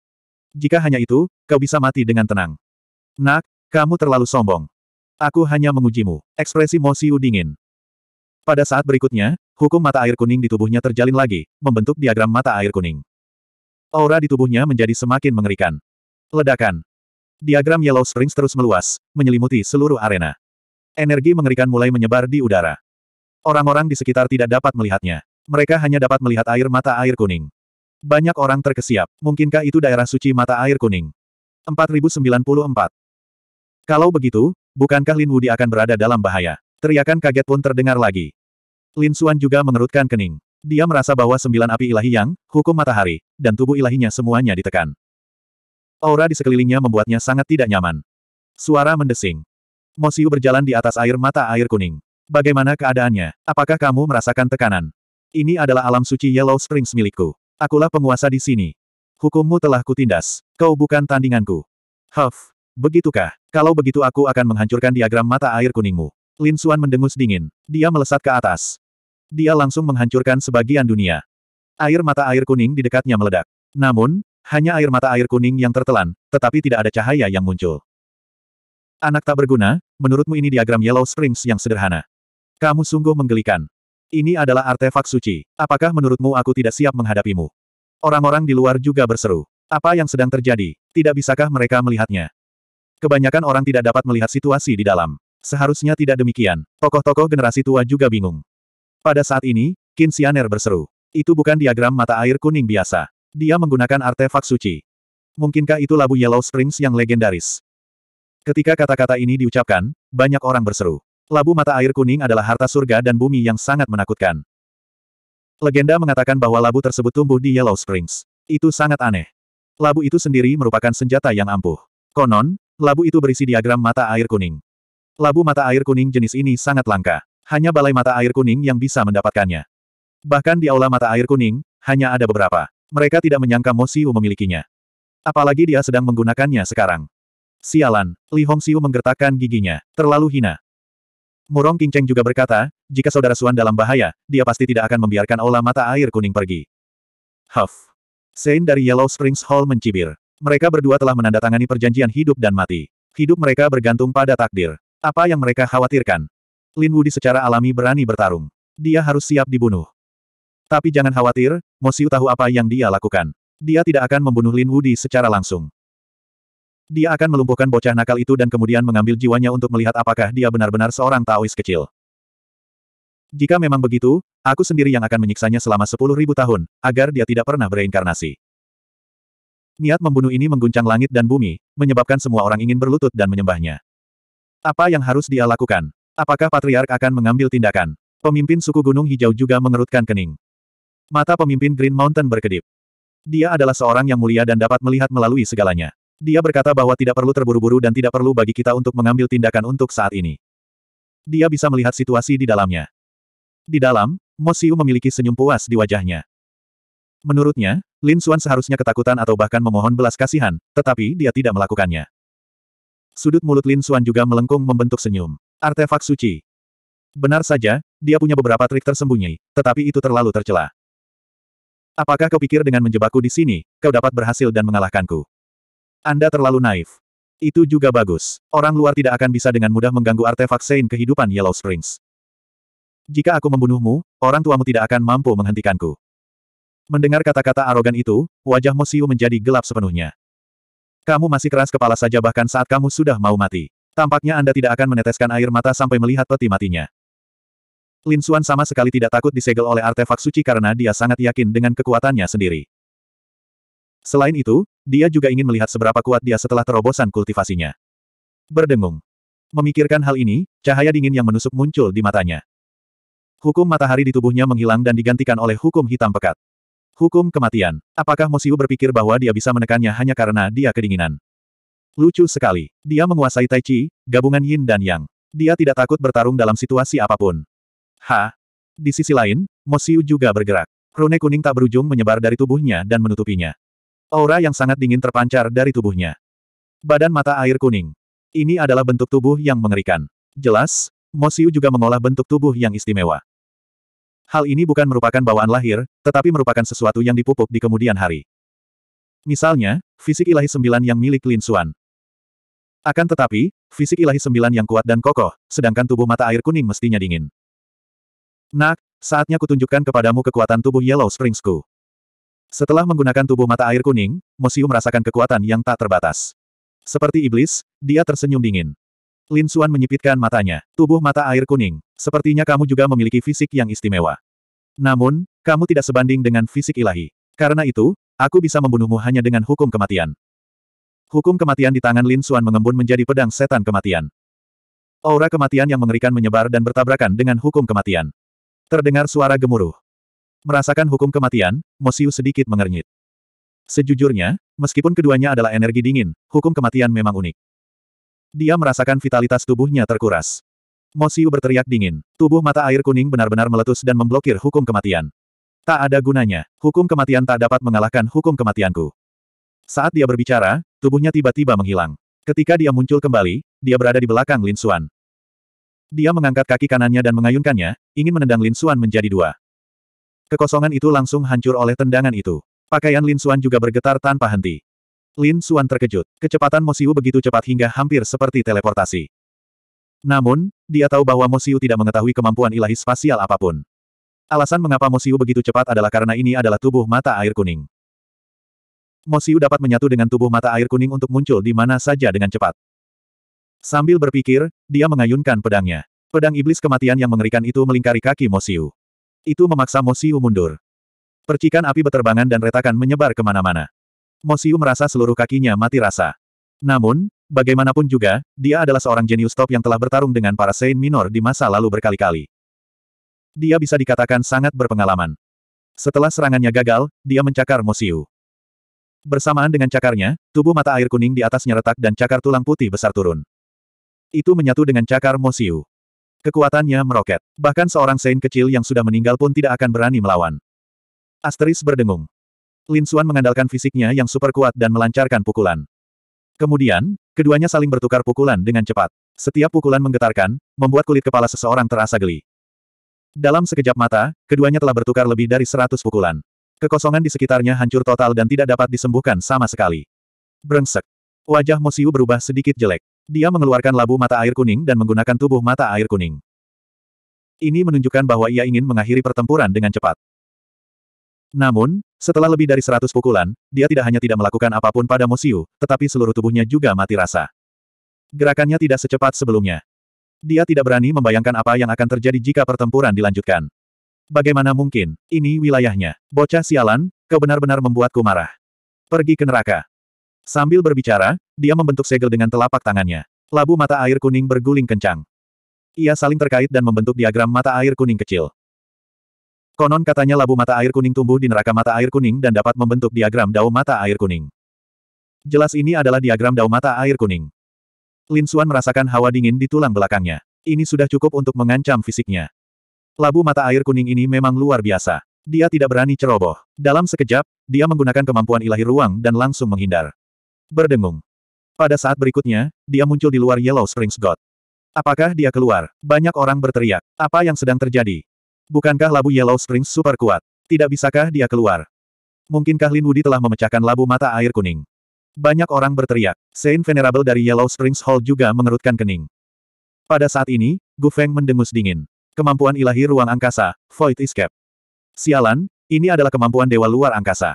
Jika hanya itu, kau bisa mati dengan tenang. Nak, kamu terlalu sombong. Aku hanya mengujimu. Ekspresi Mo Xiu dingin. Pada saat berikutnya, hukum mata air kuning di tubuhnya terjalin lagi, membentuk diagram mata air kuning. Aura di tubuhnya menjadi semakin mengerikan. Ledakan. Diagram Yellow Springs terus meluas, menyelimuti seluruh arena. Energi mengerikan mulai menyebar di udara. Orang-orang di sekitar tidak dapat melihatnya. Mereka hanya dapat melihat air mata air kuning. Banyak orang terkesiap. Mungkinkah itu daerah suci mata air kuning? 4094. Kalau begitu, bukankah Lin Wudi akan berada dalam bahaya? Teriakan kaget pun terdengar lagi. Lin Xuan juga mengerutkan kening. Dia merasa bahwa sembilan api ilahi yang, hukum matahari, dan tubuh ilahinya semuanya ditekan. Aura di sekelilingnya membuatnya sangat tidak nyaman. Suara mendesing. Mosiu berjalan di atas air mata air kuning. Bagaimana keadaannya? Apakah kamu merasakan tekanan? Ini adalah alam suci Yellow Springs milikku. Akulah penguasa di sini. Hukummu telah kutindas. Kau bukan tandinganku. Huff. Begitukah? Kalau begitu aku akan menghancurkan diagram mata air kuningmu. Lin Suan mendengus dingin. Dia melesat ke atas. Dia langsung menghancurkan sebagian dunia. Air mata air kuning di dekatnya meledak. Namun, hanya air mata air kuning yang tertelan, tetapi tidak ada cahaya yang muncul. Anak tak berguna, menurutmu ini diagram Yellow Springs yang sederhana. Kamu sungguh menggelikan. Ini adalah artefak suci. Apakah menurutmu aku tidak siap menghadapimu? Orang-orang di luar juga berseru. Apa yang sedang terjadi? Tidak bisakah mereka melihatnya? Kebanyakan orang tidak dapat melihat situasi di dalam. Seharusnya tidak demikian. Tokoh-tokoh generasi tua juga bingung. Pada saat ini, Qin Xianer berseru. Itu bukan diagram mata air kuning biasa. Dia menggunakan artefak suci. Mungkinkah itu labu Yellow Springs yang legendaris? Ketika kata-kata ini diucapkan, banyak orang berseru. Labu mata air kuning adalah harta surga dan bumi yang sangat menakutkan. Legenda mengatakan bahwa labu tersebut tumbuh di Yellow Springs. Itu sangat aneh. Labu itu sendiri merupakan senjata yang ampuh. Konon, labu itu berisi diagram mata air kuning. Labu mata air kuning jenis ini sangat langka. Hanya balai mata air kuning yang bisa mendapatkannya. Bahkan di aula mata air kuning, hanya ada beberapa. Mereka tidak menyangka Mosiu memilikinya. Apalagi dia sedang menggunakannya sekarang. Sialan, Li Hongxiu menggertakkan giginya. Terlalu hina. Murong Qingcheng juga berkata, jika saudara Suan dalam bahaya, dia pasti tidak akan membiarkan olah mata air kuning pergi. Huff. Sein dari Yellow Springs Hall mencibir. Mereka berdua telah menandatangani perjanjian hidup dan mati. Hidup mereka bergantung pada takdir. Apa yang mereka khawatirkan? Lin Wudi secara alami berani bertarung. Dia harus siap dibunuh. Tapi jangan khawatir, Mosiu tahu apa yang dia lakukan. Dia tidak akan membunuh Lin Wudi secara langsung. Dia akan melumpuhkan bocah nakal itu dan kemudian mengambil jiwanya untuk melihat apakah dia benar-benar seorang Taois kecil. Jika memang begitu, aku sendiri yang akan menyiksanya selama sepuluh ribu tahun, agar dia tidak pernah bereinkarnasi. Niat membunuh ini mengguncang langit dan bumi, menyebabkan semua orang ingin berlutut dan menyembahnya. Apa yang harus dia lakukan? Apakah Patriark akan mengambil tindakan? Pemimpin suku Gunung Hijau juga mengerutkan kening. Mata pemimpin Green Mountain berkedip. Dia adalah seorang yang mulia dan dapat melihat melalui segalanya. Dia berkata bahwa tidak perlu terburu-buru dan tidak perlu bagi kita untuk mengambil tindakan untuk saat ini. Dia bisa melihat situasi di dalamnya. Di dalam, Mosiu memiliki senyum puas di wajahnya. Menurutnya, Lin Xuan seharusnya ketakutan atau bahkan memohon belas kasihan, tetapi dia tidak melakukannya. Sudut mulut Lin Xuan juga melengkung membentuk senyum. Artefak suci. Benar saja, dia punya beberapa trik tersembunyi, tetapi itu terlalu tercela. Apakah kau pikir dengan menjebakku di sini, kau dapat berhasil dan mengalahkanku? Anda terlalu naif. Itu juga bagus. Orang luar tidak akan bisa dengan mudah mengganggu artefak Sein kehidupan Yellow Springs. Jika aku membunuhmu, orang tuamu tidak akan mampu menghentikanku. Mendengar kata-kata arogan itu, wajah Mosiu menjadi gelap sepenuhnya. Kamu masih keras kepala saja bahkan saat kamu sudah mau mati. Tampaknya Anda tidak akan meneteskan air mata sampai melihat peti matinya. Lin Xuan sama sekali tidak takut disegel oleh artefak suci karena dia sangat yakin dengan kekuatannya sendiri. Selain itu, dia juga ingin melihat seberapa kuat dia setelah terobosan kultivasinya. Berdengung. Memikirkan hal ini, cahaya dingin yang menusuk muncul di matanya. Hukum matahari di tubuhnya menghilang dan digantikan oleh hukum hitam pekat. Hukum kematian. Apakah Mosiu berpikir bahwa dia bisa menekannya hanya karena dia kedinginan? Lucu sekali. Dia menguasai Tai Chi, gabungan Yin dan Yang. Dia tidak takut bertarung dalam situasi apapun. Ha? Di sisi lain, Mosiu juga bergerak. Rune kuning tak berujung menyebar dari tubuhnya dan menutupinya. Aura yang sangat dingin terpancar dari tubuhnya. Badan mata air kuning. Ini adalah bentuk tubuh yang mengerikan. Jelas, Mosiu juga mengolah bentuk tubuh yang istimewa. Hal ini bukan merupakan bawaan lahir, tetapi merupakan sesuatu yang dipupuk di kemudian hari. Misalnya, fisik ilahi sembilan yang milik Lin Xuan. Akan tetapi, fisik ilahi sembilan yang kuat dan kokoh, sedangkan tubuh mata air kuning mestinya dingin. Nak, saatnya kutunjukkan kepadamu kekuatan tubuh Yellow Springsku. Setelah menggunakan tubuh mata air kuning, Mosiu merasakan kekuatan yang tak terbatas. Seperti iblis, dia tersenyum dingin. Lin Suan menyipitkan matanya. Tubuh mata air kuning. Sepertinya kamu juga memiliki fisik yang istimewa. Namun, kamu tidak sebanding dengan fisik ilahi. Karena itu, aku bisa membunuhmu hanya dengan hukum kematian. Hukum kematian di tangan Lin Suan mengembun menjadi pedang setan kematian. Aura kematian yang mengerikan menyebar dan bertabrakan dengan hukum kematian. Terdengar suara gemuruh. Merasakan hukum kematian, Mosiu sedikit mengernyit. Sejujurnya, meskipun keduanya adalah energi dingin, hukum kematian memang unik. Dia merasakan vitalitas tubuhnya terkuras. Mosiu berteriak dingin. Tubuh mata air kuning benar-benar meletus dan memblokir hukum kematian. Tak ada gunanya. Hukum kematian tak dapat mengalahkan hukum kematianku. Saat dia berbicara, tubuhnya tiba-tiba menghilang. Ketika dia muncul kembali, dia berada di belakang Lin Xuan. Dia mengangkat kaki kanannya dan mengayunkannya, ingin menendang Lin Xuan menjadi dua. Kekosongan itu langsung hancur oleh tendangan itu. Pakaian Lin Suan juga bergetar tanpa henti. Lin Suan terkejut. Kecepatan Mo Mosiu begitu cepat hingga hampir seperti teleportasi. Namun, dia tahu bahwa Mo Mosiu tidak mengetahui kemampuan ilahi spasial apapun. Alasan mengapa Mo Mosiu begitu cepat adalah karena ini adalah tubuh mata air kuning. Mo Mosiu dapat menyatu dengan tubuh mata air kuning untuk muncul di mana saja dengan cepat. Sambil berpikir, dia mengayunkan pedangnya. Pedang iblis kematian yang mengerikan itu melingkari kaki Mo Mosiu. Itu memaksa Mosiu mundur. Percikan api beterbangan dan retakan menyebar kemana-mana. Mosiu merasa seluruh kakinya mati rasa. Namun, bagaimanapun juga, dia adalah seorang jenius top yang telah bertarung dengan para Saint Minor di masa lalu berkali-kali. Dia bisa dikatakan sangat berpengalaman. Setelah serangannya gagal, dia mencakar Mosiu. Bersamaan dengan cakarnya, tubuh mata air kuning di atasnya retak dan cakar tulang putih besar turun. Itu menyatu dengan cakar Mosiu. Kekuatannya meroket. Bahkan seorang Sein kecil yang sudah meninggal pun tidak akan berani melawan. Asteris berdengung. Lin Xuan mengandalkan fisiknya yang super kuat dan melancarkan pukulan. Kemudian, keduanya saling bertukar pukulan dengan cepat. Setiap pukulan menggetarkan, membuat kulit kepala seseorang terasa geli. Dalam sekejap mata, keduanya telah bertukar lebih dari seratus pukulan. Kekosongan di sekitarnya hancur total dan tidak dapat disembuhkan sama sekali. Brengsek. Wajah Mosiu berubah sedikit jelek. Dia mengeluarkan labu mata air kuning dan menggunakan tubuh mata air kuning. Ini menunjukkan bahwa ia ingin mengakhiri pertempuran dengan cepat. Namun, setelah lebih dari seratus pukulan, dia tidak hanya tidak melakukan apapun pada Mosiu, tetapi seluruh tubuhnya juga mati rasa. Gerakannya tidak secepat sebelumnya. Dia tidak berani membayangkan apa yang akan terjadi jika pertempuran dilanjutkan. Bagaimana mungkin? Ini wilayahnya. Bocah sialan, kau benar-benar membuatku marah. Pergi ke neraka. Sambil berbicara, dia membentuk segel dengan telapak tangannya. Labu mata air kuning berguling kencang. Ia saling terkait dan membentuk diagram mata air kuning kecil. Konon katanya labu mata air kuning tumbuh di neraka mata air kuning dan dapat membentuk diagram dao mata air kuning. Jelas ini adalah diagram dao mata air kuning. Lin Xuan merasakan hawa dingin di tulang belakangnya. Ini sudah cukup untuk mengancam fisiknya. Labu mata air kuning ini memang luar biasa. Dia tidak berani ceroboh. Dalam sekejap, dia menggunakan kemampuan ilahi ruang dan langsung menghindar berdengung. Pada saat berikutnya, dia muncul di luar Yellow Springs God. Apakah dia keluar? Banyak orang berteriak. Apa yang sedang terjadi? Bukankah labu Yellow Springs super kuat? Tidak bisakah dia keluar? Mungkinkah Lin Wudi telah memecahkan labu mata air kuning? Banyak orang berteriak. Saint Venerable dari Yellow Springs Hall juga mengerutkan kening. Pada saat ini, Gu Feng mendengus dingin. Kemampuan ilahi ruang angkasa, Void Escape. Sialan, ini adalah kemampuan dewa luar angkasa.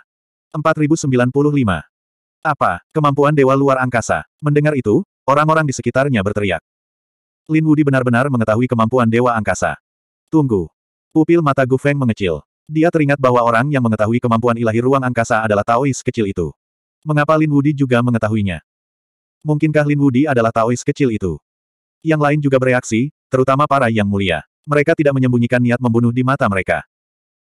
4095. Apa, kemampuan dewa luar angkasa? Mendengar itu, orang-orang di sekitarnya berteriak. Lin Wudi benar-benar mengetahui kemampuan dewa angkasa. Tunggu. Pupil mata Gu Feng mengecil. Dia teringat bahwa orang yang mengetahui kemampuan ilahi ruang angkasa adalah Taois kecil itu. Mengapa Lin Wudi juga mengetahuinya? Mungkinkah Lin Wudi adalah Taois kecil itu? Yang lain juga bereaksi, terutama para yang mulia. Mereka tidak menyembunyikan niat membunuh di mata mereka.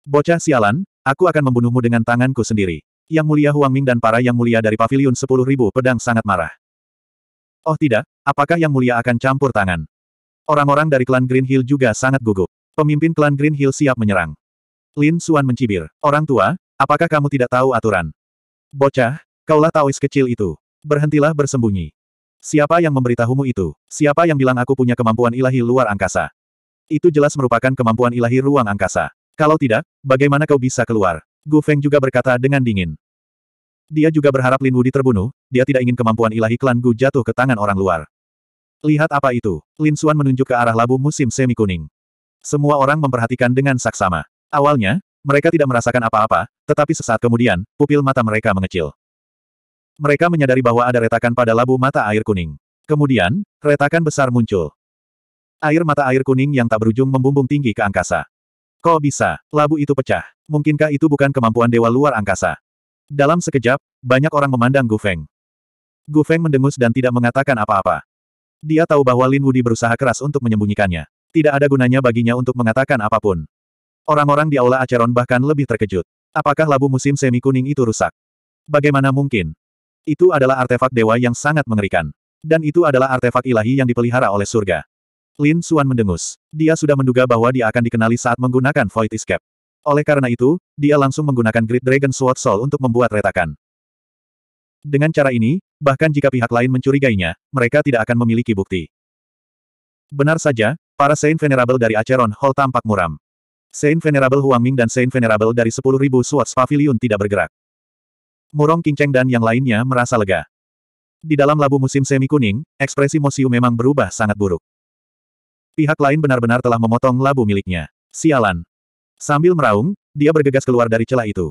Bocah sialan, aku akan membunuhmu dengan tanganku sendiri. Yang Mulia Huang Ming dan para Yang Mulia dari Paviliun Sepuluh Pedang sangat marah. Oh tidak, apakah Yang Mulia akan campur tangan? Orang-orang dari klan Green Hill juga sangat gugup. Pemimpin klan Green Hill siap menyerang. Lin Suan mencibir. Orang tua, apakah kamu tidak tahu aturan? Bocah, kaulah taois kecil itu. Berhentilah bersembunyi. Siapa yang memberitahumu itu? Siapa yang bilang aku punya kemampuan ilahi luar angkasa? Itu jelas merupakan kemampuan ilahi ruang angkasa. Kalau tidak, bagaimana kau bisa keluar? Gu Feng juga berkata dengan dingin. Dia juga berharap Lin Wudi terbunuh, dia tidak ingin kemampuan ilahi klan Gu jatuh ke tangan orang luar. Lihat apa itu, Lin Xuan menunjuk ke arah labu musim semi kuning. Semua orang memperhatikan dengan saksama. Awalnya, mereka tidak merasakan apa-apa, tetapi sesaat kemudian, pupil mata mereka mengecil. Mereka menyadari bahwa ada retakan pada labu mata air kuning. Kemudian, retakan besar muncul. Air mata air kuning yang tak berujung membumbung tinggi ke angkasa. Kok bisa? Labu itu pecah. Mungkinkah itu bukan kemampuan dewa luar angkasa? Dalam sekejap, banyak orang memandang Gu Feng. Gu Feng mendengus dan tidak mengatakan apa-apa. Dia tahu bahwa Lin Wudi berusaha keras untuk menyembunyikannya. Tidak ada gunanya baginya untuk mengatakan apapun. Orang-orang di aula Aceron bahkan lebih terkejut. Apakah labu musim semi kuning itu rusak? Bagaimana mungkin? Itu adalah artefak dewa yang sangat mengerikan. Dan itu adalah artefak ilahi yang dipelihara oleh surga. Lin Suan mendengus. Dia sudah menduga bahwa dia akan dikenali saat menggunakan Void Escape. Oleh karena itu, dia langsung menggunakan Great Dragon Sword Soul untuk membuat retakan. Dengan cara ini, bahkan jika pihak lain mencurigainya, mereka tidak akan memiliki bukti. Benar saja, para Saint Venerable dari Acheron Hall tampak muram. Saint Venerable Huang Ming dan Saint Venerable dari 10.000 Swords Pavilion tidak bergerak. Murong Kinceng dan yang lainnya merasa lega. Di dalam labu musim semi kuning, ekspresi Mosiu memang berubah sangat buruk. Pihak lain benar-benar telah memotong labu miliknya. Sialan. Sambil meraung, dia bergegas keluar dari celah itu.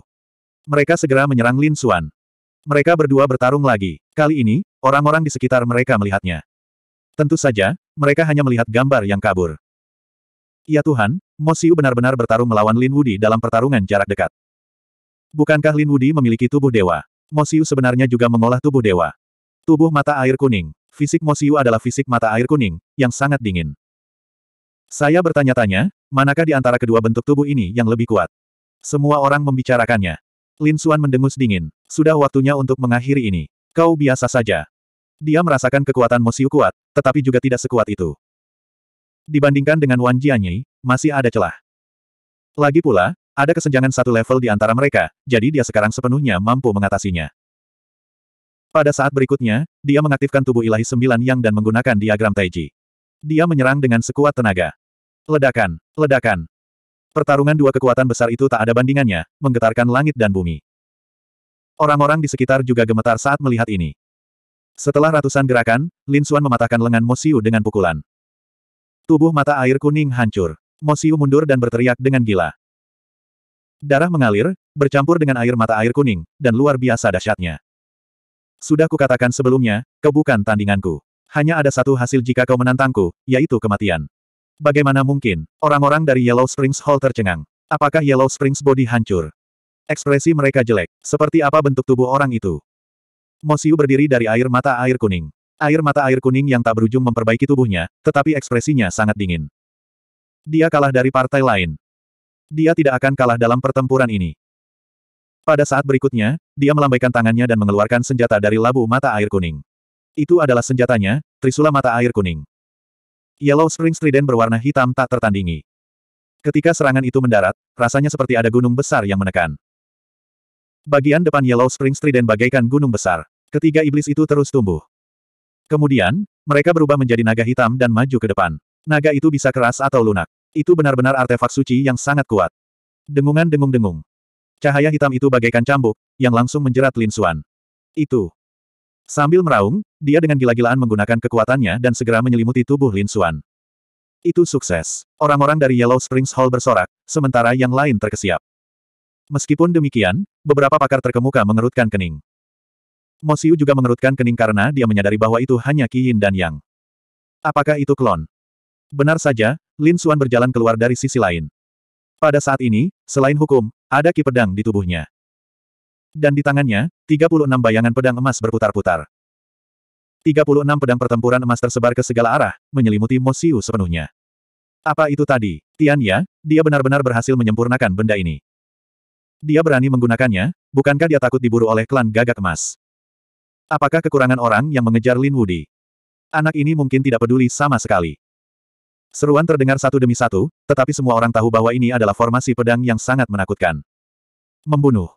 Mereka segera menyerang Lin Xuan. Mereka berdua bertarung lagi. Kali ini, orang-orang di sekitar mereka melihatnya. Tentu saja, mereka hanya melihat gambar yang kabur. Ya Tuhan, Mo Mosiu benar-benar bertarung melawan Lin Wudi dalam pertarungan jarak dekat. Bukankah Lin Wudi memiliki tubuh dewa? Mo Mosiu sebenarnya juga mengolah tubuh dewa. Tubuh mata air kuning. Fisik Mo Mosiu adalah fisik mata air kuning, yang sangat dingin. Saya bertanya-tanya, manakah di antara kedua bentuk tubuh ini yang lebih kuat? Semua orang membicarakannya. Lin Suan mendengus dingin. Sudah waktunya untuk mengakhiri ini. Kau biasa saja. Dia merasakan kekuatan Mosiu kuat, tetapi juga tidak sekuat itu. Dibandingkan dengan Wan Jianyi, masih ada celah. Lagi pula, ada kesenjangan satu level di antara mereka, jadi dia sekarang sepenuhnya mampu mengatasinya. Pada saat berikutnya, dia mengaktifkan tubuh ilahi sembilan yang dan menggunakan diagram Taiji. Dia menyerang dengan sekuat tenaga. Ledakan, ledakan. Pertarungan dua kekuatan besar itu tak ada bandingannya, menggetarkan langit dan bumi. Orang-orang di sekitar juga gemetar saat melihat ini. Setelah ratusan gerakan, Lin Xuan mematahkan lengan Mosiu dengan pukulan. Tubuh mata air kuning hancur. Mosiu mundur dan berteriak dengan gila. Darah mengalir, bercampur dengan air mata air kuning, dan luar biasa dahsyatnya. Sudah kukatakan sebelumnya, kau bukan tandinganku. Hanya ada satu hasil jika kau menantangku, yaitu kematian. Bagaimana mungkin, orang-orang dari Yellow Springs Hall tercengang. Apakah Yellow Springs Body hancur? Ekspresi mereka jelek, seperti apa bentuk tubuh orang itu? Mosiu berdiri dari air mata air kuning. Air mata air kuning yang tak berujung memperbaiki tubuhnya, tetapi ekspresinya sangat dingin. Dia kalah dari partai lain. Dia tidak akan kalah dalam pertempuran ini. Pada saat berikutnya, dia melambaikan tangannya dan mengeluarkan senjata dari labu mata air kuning. Itu adalah senjatanya, Trisula mata air kuning. Yellow Spring Trident berwarna hitam tak tertandingi. Ketika serangan itu mendarat, rasanya seperti ada gunung besar yang menekan. Bagian depan Yellow Spring Trident bagaikan gunung besar. Ketiga iblis itu terus tumbuh. Kemudian, mereka berubah menjadi naga hitam dan maju ke depan. Naga itu bisa keras atau lunak. Itu benar-benar artefak suci yang sangat kuat. Dengungan dengung-dengung. Cahaya hitam itu bagaikan cambuk, yang langsung menjerat Lin Suan. Itu. Sambil meraung, dia dengan gila-gilaan menggunakan kekuatannya dan segera menyelimuti tubuh Lin Xuan. Itu sukses. Orang-orang dari Yellow Springs Hall bersorak, sementara yang lain terkesiap. Meskipun demikian, beberapa pakar terkemuka mengerutkan kening. Mo Mosiu juga mengerutkan kening karena dia menyadari bahwa itu hanya Qi Yin dan Yang. Apakah itu klon? Benar saja, Lin Xuan berjalan keluar dari sisi lain. Pada saat ini, selain hukum, ada ki pedang di tubuhnya. Dan di tangannya, 36 bayangan pedang emas berputar-putar. 36 pedang pertempuran emas tersebar ke segala arah, menyelimuti Mosiu sepenuhnya. Apa itu tadi? Tianya, dia benar-benar berhasil menyempurnakan benda ini. Dia berani menggunakannya, bukankah dia takut diburu oleh klan gagak emas? Apakah kekurangan orang yang mengejar Lin Wudi? Anak ini mungkin tidak peduli sama sekali. Seruan terdengar satu demi satu, tetapi semua orang tahu bahwa ini adalah formasi pedang yang sangat menakutkan. Membunuh.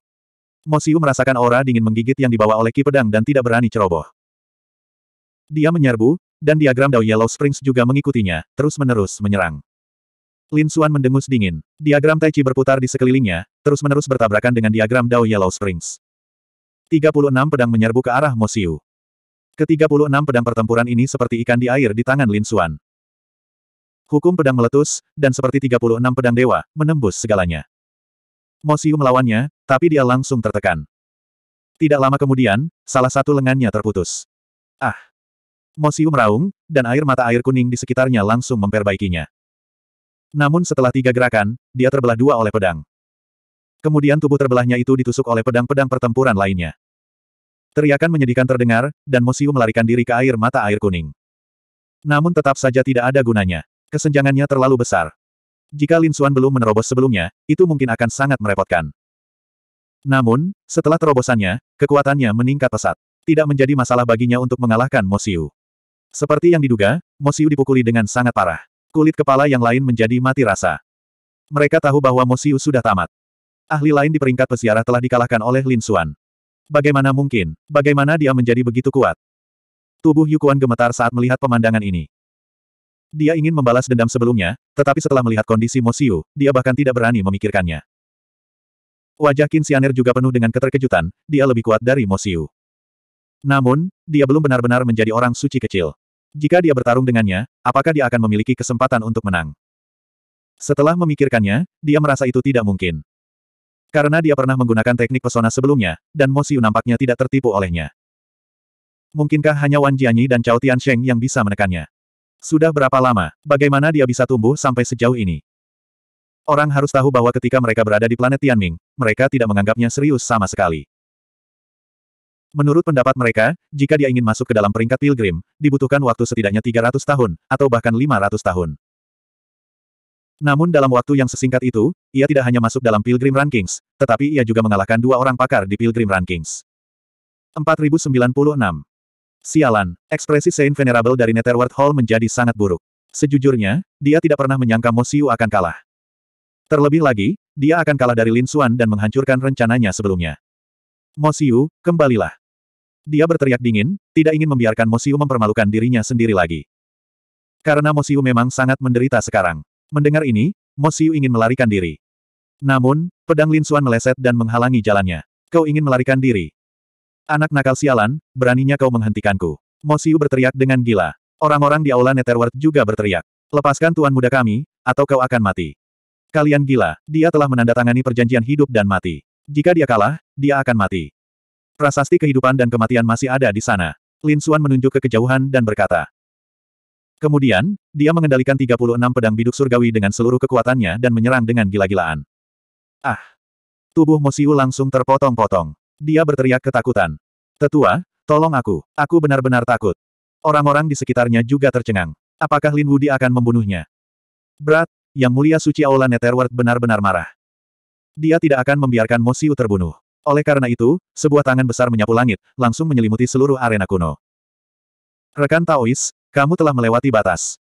Mosiu merasakan aura dingin menggigit yang dibawa oleh Ki Pedang dan tidak berani ceroboh. Dia menyerbu, dan diagram Dao Yellow Springs juga mengikutinya, terus-menerus menyerang. Lin Xuan mendengus dingin. Diagram Tai Chi berputar di sekelilingnya, terus-menerus bertabrakan dengan diagram Dao Yellow Springs. 36 pedang menyerbu ke arah Mosiu. Ke-36 pedang pertempuran ini seperti ikan di air di tangan Lin Xuan. Hukum pedang meletus, dan seperti 36 pedang dewa, menembus segalanya. Mosiu melawannya, tapi dia langsung tertekan. Tidak lama kemudian, salah satu lengannya terputus. Ah! Mosiu meraung, dan air mata air kuning di sekitarnya langsung memperbaikinya. Namun setelah tiga gerakan, dia terbelah dua oleh pedang. Kemudian tubuh terbelahnya itu ditusuk oleh pedang-pedang pertempuran lainnya. Teriakan menyedihkan terdengar, dan Mosiu melarikan diri ke air mata air kuning. Namun tetap saja tidak ada gunanya. Kesenjangannya terlalu besar. Jika Lin Xuan belum menerobos sebelumnya, itu mungkin akan sangat merepotkan. Namun, setelah terobosannya, kekuatannya meningkat pesat. Tidak menjadi masalah baginya untuk mengalahkan Mosiu. Seperti yang diduga, Mosiu dipukuli dengan sangat parah. Kulit kepala yang lain menjadi mati rasa. Mereka tahu bahwa Mosiu sudah tamat. Ahli lain di peringkat peziarah telah dikalahkan oleh Lin Xuan. Bagaimana mungkin? Bagaimana dia menjadi begitu kuat? Tubuh Yukuan gemetar saat melihat pemandangan ini. Dia ingin membalas dendam sebelumnya, tetapi setelah melihat kondisi Mosiu, dia bahkan tidak berani memikirkannya. Wajah Kinsianer juga penuh dengan keterkejutan, dia lebih kuat dari Mosiu. Namun, dia belum benar-benar menjadi orang suci kecil. Jika dia bertarung dengannya, apakah dia akan memiliki kesempatan untuk menang? Setelah memikirkannya, dia merasa itu tidak mungkin. Karena dia pernah menggunakan teknik pesona sebelumnya, dan Mosiu nampaknya tidak tertipu olehnya. Mungkinkah hanya Wan Jianyi dan Cao Sheng yang bisa menekannya? Sudah berapa lama? Bagaimana dia bisa tumbuh sampai sejauh ini? Orang harus tahu bahwa ketika mereka berada di planet Tianming, mereka tidak menganggapnya serius sama sekali. Menurut pendapat mereka, jika dia ingin masuk ke dalam peringkat pilgrim, dibutuhkan waktu setidaknya 300 tahun, atau bahkan 500 tahun. Namun dalam waktu yang sesingkat itu, ia tidak hanya masuk dalam pilgrim rankings, tetapi ia juga mengalahkan dua orang pakar di pilgrim rankings. 4096 Sialan, ekspresi Saint Venerable dari Netherworld Hall menjadi sangat buruk. Sejujurnya, dia tidak pernah menyangka Mo Xiu akan kalah. Terlebih lagi, dia akan kalah dari Lin Xuan dan menghancurkan rencananya sebelumnya. Mo Xiu, kembalilah. Dia berteriak dingin, tidak ingin membiarkan Mo Xiu mempermalukan dirinya sendiri lagi. Karena Mo Xiu memang sangat menderita sekarang. Mendengar ini, Mo Xiu ingin melarikan diri. Namun, pedang Lin Xuan meleset dan menghalangi jalannya. Kau ingin melarikan diri. Anak nakal sialan, beraninya kau menghentikanku. Mosiu berteriak dengan gila. Orang-orang di aula Netherworld juga berteriak. Lepaskan tuan muda kami, atau kau akan mati. Kalian gila, dia telah menandatangani perjanjian hidup dan mati. Jika dia kalah, dia akan mati. Prasasti kehidupan dan kematian masih ada di sana. Lin Suan menunjuk ke kejauhan dan berkata. Kemudian, dia mengendalikan 36 pedang biduk surgawi dengan seluruh kekuatannya dan menyerang dengan gila-gilaan. Ah! Tubuh Mosiu langsung terpotong-potong dia berteriak ketakutan. Tetua, tolong aku, aku benar-benar takut. Orang-orang di sekitarnya juga tercengang. Apakah Lin Wudi akan membunuhnya? Berat, Yang Mulia Suci Aula Netherworld benar-benar marah. Dia tidak akan membiarkan Mosiu terbunuh. Oleh karena itu, sebuah tangan besar menyapu langit, langsung menyelimuti seluruh arena kuno. Rekan Taois, kamu telah melewati batas.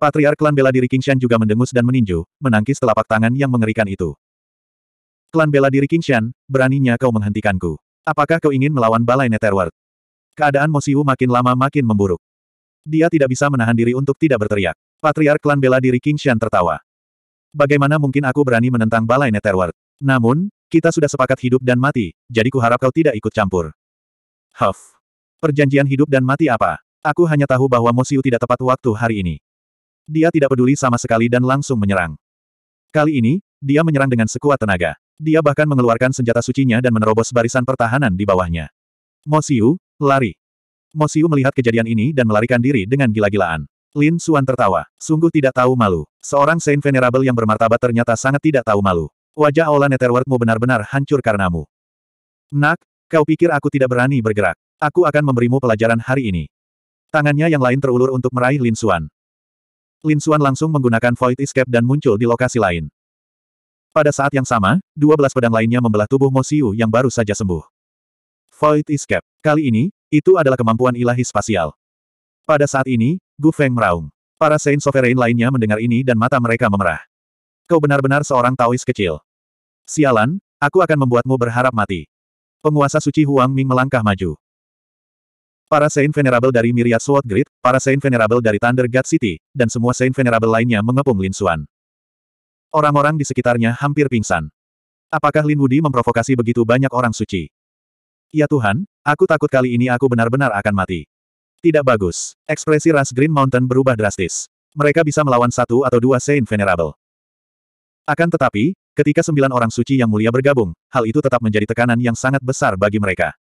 Patriark klan bela diri Qingshan juga mendengus dan meninju, menangkis telapak tangan yang mengerikan itu. Klan bela diri Kingshan, beraninya kau menghentikanku. Apakah kau ingin melawan Balai Netherworld? Keadaan Mosiu makin lama makin memburuk. Dia tidak bisa menahan diri untuk tidak berteriak. Patriar klan bela diri Kingshan tertawa. Bagaimana mungkin aku berani menentang Balai Netherworld? Namun, kita sudah sepakat hidup dan mati, jadi kuharap kau tidak ikut campur. Huff. Perjanjian hidup dan mati apa? Aku hanya tahu bahwa Mosiu tidak tepat waktu hari ini. Dia tidak peduli sama sekali dan langsung menyerang. Kali ini, dia menyerang dengan sekuat tenaga. Dia bahkan mengeluarkan senjata sucinya dan menerobos barisan pertahanan di bawahnya. Mosiu, lari. Mosiu melihat kejadian ini dan melarikan diri dengan gila-gilaan. Lin Suan tertawa. Sungguh tidak tahu malu. Seorang Saint Venerable yang bermartabat ternyata sangat tidak tahu malu. Wajah Aula Netherworldmu benar-benar hancur karenamu. Nak, kau pikir aku tidak berani bergerak. Aku akan memberimu pelajaran hari ini. Tangannya yang lain terulur untuk meraih Lin Suan. Lin Suan langsung menggunakan Void Escape dan muncul di lokasi lain. Pada saat yang sama, dua belas pedang lainnya membelah tubuh Mo Xiu yang baru saja sembuh. Void Escape. Kali ini, itu adalah kemampuan ilahi spasial. Pada saat ini, Gu Feng meraung. Para Saint Sovereign lainnya mendengar ini dan mata mereka memerah. Kau benar-benar seorang Taois kecil. Sialan, aku akan membuatmu berharap mati. Penguasa suci Huang Ming melangkah maju. Para Saint Venerable dari Myriad Sword Grid, para Saint Venerable dari Thunder God City, dan semua Saint Venerable lainnya mengepung Lin Xuan. Orang-orang di sekitarnya hampir pingsan. Apakah Lin Wudi memprovokasi begitu banyak orang suci? Ya Tuhan, aku takut kali ini aku benar-benar akan mati. Tidak bagus. Ekspresi ras Green Mountain berubah drastis. Mereka bisa melawan satu atau dua Saint Venerable. Akan tetapi, ketika sembilan orang suci yang mulia bergabung, hal itu tetap menjadi tekanan yang sangat besar bagi mereka.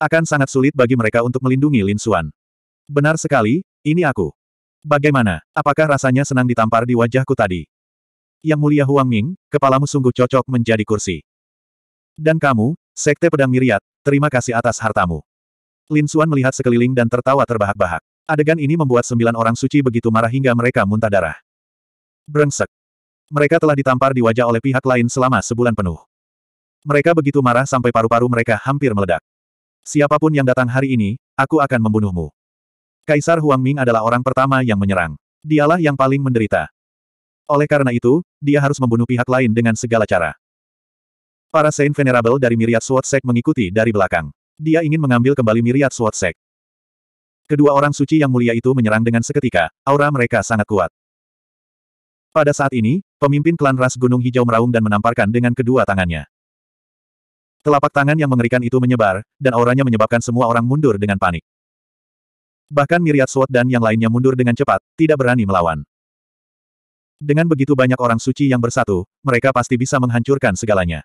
Akan sangat sulit bagi mereka untuk melindungi Lin Xuan. Benar sekali, ini aku. Bagaimana, apakah rasanya senang ditampar di wajahku tadi? Yang mulia Huang Ming, kepalamu sungguh cocok menjadi kursi. Dan kamu, Sekte Pedang Miriat, terima kasih atas hartamu. Lin Suan melihat sekeliling dan tertawa terbahak-bahak. Adegan ini membuat sembilan orang suci begitu marah hingga mereka muntah darah. Brengsek. Mereka telah ditampar di wajah oleh pihak lain selama sebulan penuh. Mereka begitu marah sampai paru-paru mereka hampir meledak. Siapapun yang datang hari ini, aku akan membunuhmu. Kaisar Huang Ming adalah orang pertama yang menyerang. Dialah yang paling menderita. Oleh karena itu, dia harus membunuh pihak lain dengan segala cara. Para Saint Venerable dari Miriat Swatsek mengikuti dari belakang. Dia ingin mengambil kembali Miriat Swatsek Kedua orang suci yang mulia itu menyerang dengan seketika, aura mereka sangat kuat. Pada saat ini, pemimpin klan ras Gunung Hijau meraung dan menamparkan dengan kedua tangannya. Telapak tangan yang mengerikan itu menyebar, dan auranya menyebabkan semua orang mundur dengan panik. Bahkan Miriat Sword dan yang lainnya mundur dengan cepat, tidak berani melawan. Dengan begitu banyak orang suci yang bersatu, mereka pasti bisa menghancurkan segalanya.